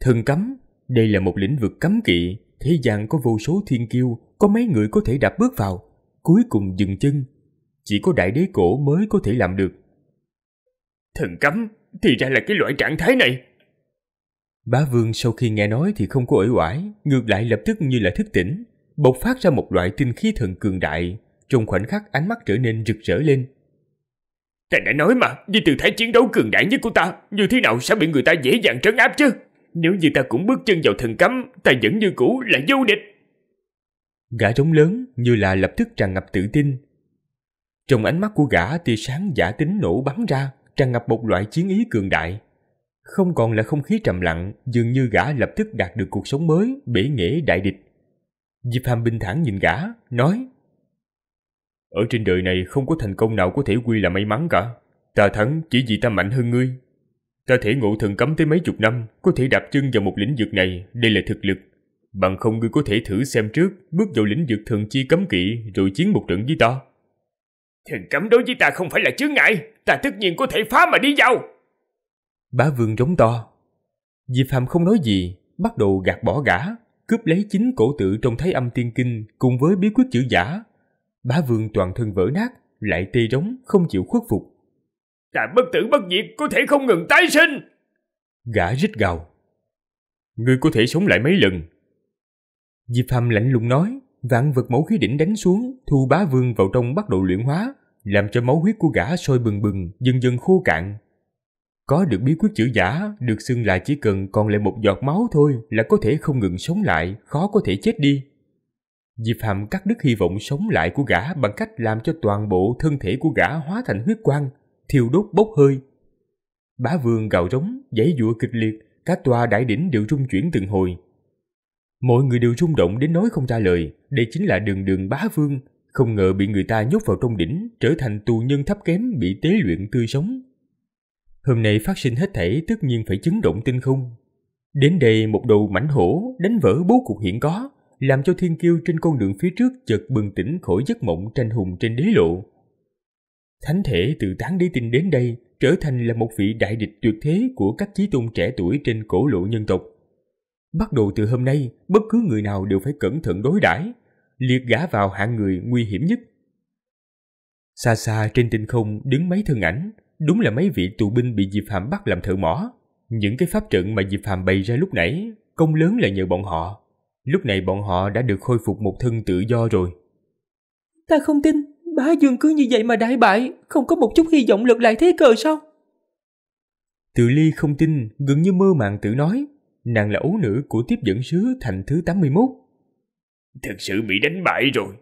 Thần cấm, đây là một lĩnh vực cấm kỵ, thế gian có vô số thiên kiêu, có mấy người có thể đạp bước vào, cuối cùng dừng chân, chỉ có đại đế cổ mới có thể làm được. Thần cấm thì ra là cái loại trạng thái này. Bá Vương sau khi nghe nói thì không có ổi oải, ngược lại lập tức như là thức tỉnh, bộc phát ra một loại tinh khí thần cường đại, trong khoảnh khắc ánh mắt trở nên rực rỡ lên. Ta đã nói mà, với tư thái chiến đấu cường đại nhất của ta, như thế nào sẽ bị người ta dễ dàng trấn áp chứ? Nếu như ta cũng bước chân vào thần cấm, ta vẫn như cũ là vô địch. Gã trống lớn như là lập tức tràn ngập tự tin, trong ánh mắt của gã tia sáng giả tính nổ bắn ra, tràn ngập một loại chiến ý cường đại. Không còn là không khí trầm lặng, dường như gã lập tức đạt được cuộc sống mới, bể nghệ đại địch. Diệp Hàm bình thản nhìn gã, nói Ở trên đời này không có thành công nào có thể quy là may mắn cả. Ta thắng chỉ vì ta mạnh hơn ngươi. Ta thể ngộ thần cấm tới mấy chục năm, có thể đạp chân vào một lĩnh vực này, đây là thực lực. Bằng không ngươi có thể thử xem trước, bước vào lĩnh vực thần chi cấm kỵ rồi chiến một trận với ta. Thần cấm đối với ta không phải là chướng ngại, ta tất nhiên có thể phá mà đi vào. Bá vương giống to. Diệp Phạm không nói gì, bắt đầu gạt bỏ gã, cướp lấy chính cổ tự trong thái âm tiên kinh cùng với bí quyết chữ giả. Bá vương toàn thân vỡ nát, lại tê rống, không chịu khuất phục. Ta bất tử bất diệt có thể không ngừng tái sinh. Gã rít gào. Ngươi có thể sống lại mấy lần. Diệp Phạm lạnh lùng nói vạn vật mẫu khí đỉnh đánh xuống, thu bá vương vào trong bắt đầu luyện hóa, làm cho máu huyết của gã sôi bừng bừng, dần dần khô cạn. Có được bí quyết chữ giả, được xưng là chỉ cần còn lại một giọt máu thôi là có thể không ngừng sống lại, khó có thể chết đi. Diệp Hàm cắt đứt hy vọng sống lại của gã bằng cách làm cho toàn bộ thân thể của gã hóa thành huyết quang, thiêu đốt bốc hơi. Bá vương gào rống, giãy giụa kịch liệt, các tòa đại đỉnh đều rung chuyển từng hồi, Mọi người đều rung động đến nói không ra lời, đây chính là đường đường bá vương, không ngờ bị người ta nhốt vào trong đỉnh, trở thành tù nhân thấp kém bị tế luyện tươi sống. Hôm nay phát sinh hết thảy tất nhiên phải chấn động tinh không. Đến đây một đầu mảnh hổ đánh vỡ bố cục hiện có, làm cho thiên kiêu trên con đường phía trước chợt bừng tỉnh khỏi giấc mộng tranh hùng trên đế lộ. Thánh thể từ tán đế tinh đến đây trở thành là một vị đại địch tuyệt thế của các chí tôn trẻ tuổi trên cổ lộ nhân tộc – Bắt đầu từ hôm nay, bất cứ người nào đều phải cẩn thận đối đãi, liệt gã vào hạng người nguy hiểm nhất. Xa xa trên tinh không đứng mấy thân ảnh, đúng là mấy vị tù binh bị Diệp Phạm bắt làm thợ mỏ. Những cái pháp trận mà Diệp Phạm bày ra lúc nãy, công lớn là nhờ bọn họ. Lúc này bọn họ đã được khôi phục một thân tự do rồi. Ta không tin, bá dương cứ như vậy mà đại bại, không có một chút hy vọng lật lại thế cờ sao? Tự ly không tin, gần như mơ màng tự nói, nàng là ấu nữ của tiếp dẫn sứ thành thứ 81. Thật sự bị đánh bại rồi.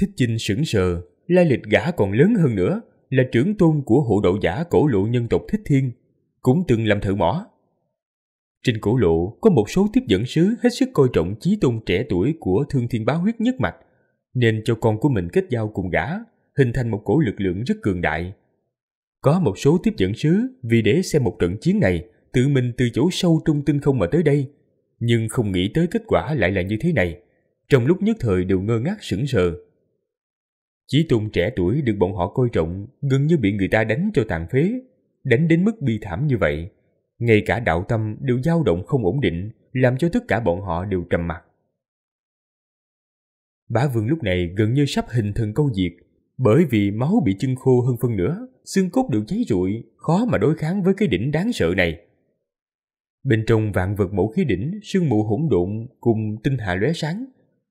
Thích Chinh sững sờ, lai lịch gã còn lớn hơn nữa, là trưởng tôn của hộ độ giả cổ lộ nhân tộc Thích Thiên, cũng từng làm thợ mỏ. Trên cổ lộ có một số tiếp dẫn sứ hết sức coi trọng chí tôn trẻ tuổi của thương thiên bá huyết nhất mạch, nên cho con của mình kết giao cùng gã, hình thành một cổ lực lượng rất cường đại. Có một số tiếp dẫn sứ vì để xem một trận chiến này tự mình từ chỗ sâu trong tinh không mà tới đây, nhưng không nghĩ tới kết quả lại là như thế này. Trong lúc nhất thời đều ngơ ngác sững sờ. Chí tôn trẻ tuổi được bọn họ coi trọng gần như bị người ta đánh cho tàn phế, đánh đến mức bi thảm như vậy. Ngay cả đạo tâm đều dao động không ổn định, làm cho tất cả bọn họ đều trầm mặc. Bá vương lúc này gần như sắp hình thần câu diệt, bởi vì máu bị chân khô hơn phân nữa, xương cốt đều cháy rụi, khó mà đối kháng với cái đỉnh đáng sợ này. Bên trong vạn vật mẫu khí đỉnh, sương mù hỗn độn cùng tinh hà lóe sáng,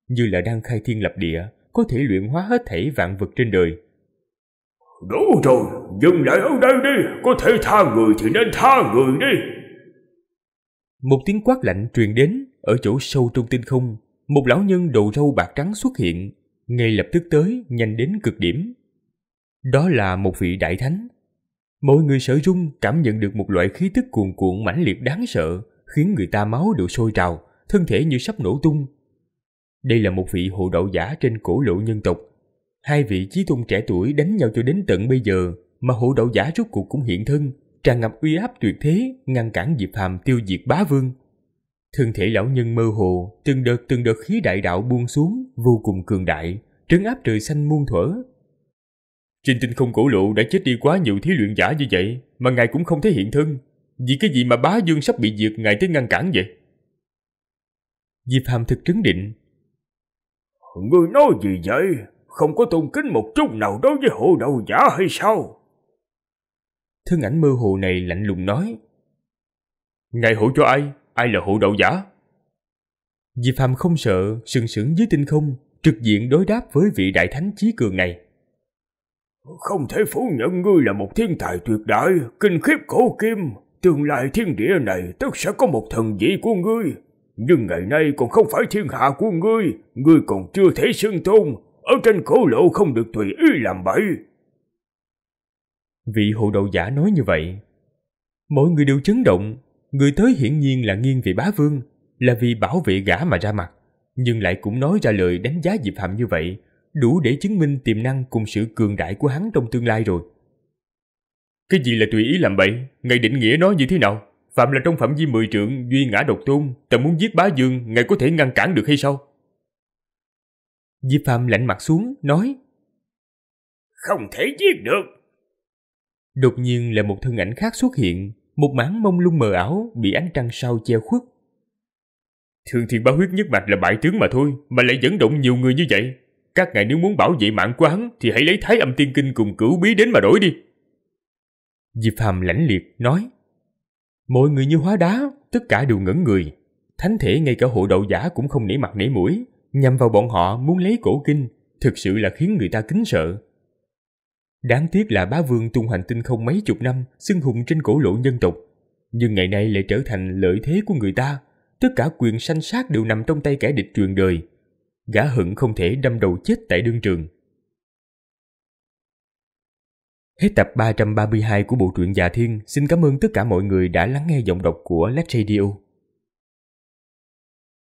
như là đang khai thiên lập địa, có thể luyện hóa hết thảy vạn vật trên đời. Đủ rồi, dừng lại ở đây đi, có thể tha người thì nên tha người đi. Một tiếng quát lạnh truyền đến, ở chỗ sâu trong tinh không, một lão nhân đầu râu bạc trắng xuất hiện, ngay lập tức tới, nhanh đến cực điểm. Đó là một vị đại thánh, Mọi người sợ run cảm nhận được một loại khí tức cuồn cuộn mãnh liệt đáng sợ, khiến người ta máu đều sôi trào, thân thể như sắp nổ tung. Đây là một vị hộ đạo giả trên cổ lộ nhân tộc. Hai vị chí tôn trẻ tuổi đánh nhau cho đến tận bây giờ, mà hộ đạo giả rốt cuộc cũng hiện thân, tràn ngập uy áp tuyệt thế, ngăn cản Diệp Hàm tiêu diệt bá vương. Thân thể lão nhân mơ hồ, từng đợt từng đợt khí đại đạo buông xuống, vô cùng cường đại, trấn áp trời xanh muôn thuở, trên tinh không cổ lộ đã chết đi quá nhiều thí luyện giả như vậy mà ngài cũng không thể hiện thân. Vì cái gì mà bá dương sắp bị diệt ngài tới ngăn cản vậy? Diệp Hàm thực trấn định. Ngươi nói gì vậy? Không có tôn kính một chút nào đối với hộ đầu giả hay sao? Thân ảnh mơ hồ này lạnh lùng nói. Ngài hộ cho ai? Ai là hộ đầu giả? Diệp Hàm không sợ, sừng sững dưới tinh không, trực diện đối đáp với vị đại thánh chí cường này. Không thể phủ nhận ngươi là một thiên tài tuyệt đại, kinh khiếp cổ kim. Tương lai thiên địa này tất sẽ có một thần vị của ngươi. Nhưng ngày nay còn không phải thiên hạ của ngươi, ngươi còn chưa thể xưng tôn. Ở trên cổ lộ không được tùy ý làm bậy. Vị hộ đầu giả nói như vậy. Mọi người đều chấn động, người tới hiển nhiên là nghiêng vị bá vương, là vì bảo vệ gã mà ra mặt, nhưng lại cũng nói ra lời đánh giá dịp Hàm như vậy, đủ để chứng minh tiềm năng cùng sự cường đại của hắn trong tương lai rồi. Cái gì là tùy ý làm bậy? Ngài định nghĩa nó như thế nào? Phạm là trong phạm vi mười trượng, duy ngã độc tôn, ta muốn giết bá dương, ngài có thể ngăn cản được hay sao? Diệp Phạm lạnh mặt xuống, nói Không thể giết được. Đột nhiên là một thân ảnh khác xuất hiện, một mảng mông lung mờ ảo bị ánh trăng sau che khuất. Thường thiên bá huyết nhất mạch là bại tướng mà thôi, mà lại dẫn động nhiều người như vậy, các ngài nếu muốn bảo vệ mạng quán thì hãy lấy thái âm tiên kinh cùng cửu bí đến mà đổi đi. Diệp Phàm lãnh liệt nói. Mọi người như hóa đá, tất cả đều ngẩn người. Thánh thể ngay cả hộ đậu giả cũng không nể mặt nể mũi, nhằm vào bọn họ muốn lấy cổ kinh, thực sự là khiến người ta kính sợ. Đáng tiếc là bá vương tung hành tinh không mấy chục năm, xưng hùng trên cổ lộ nhân tộc. Nhưng ngày nay lại trở thành lợi thế của người ta. Tất cả quyền sanh sát đều nằm trong tay kẻ địch truyền đời gã hận không thể đâm đầu chết tại đương trường. Hết tập 332 của bộ truyện Già dạ Thiên, xin cảm ơn tất cả mọi người đã lắng nghe giọng đọc của Let's Radio.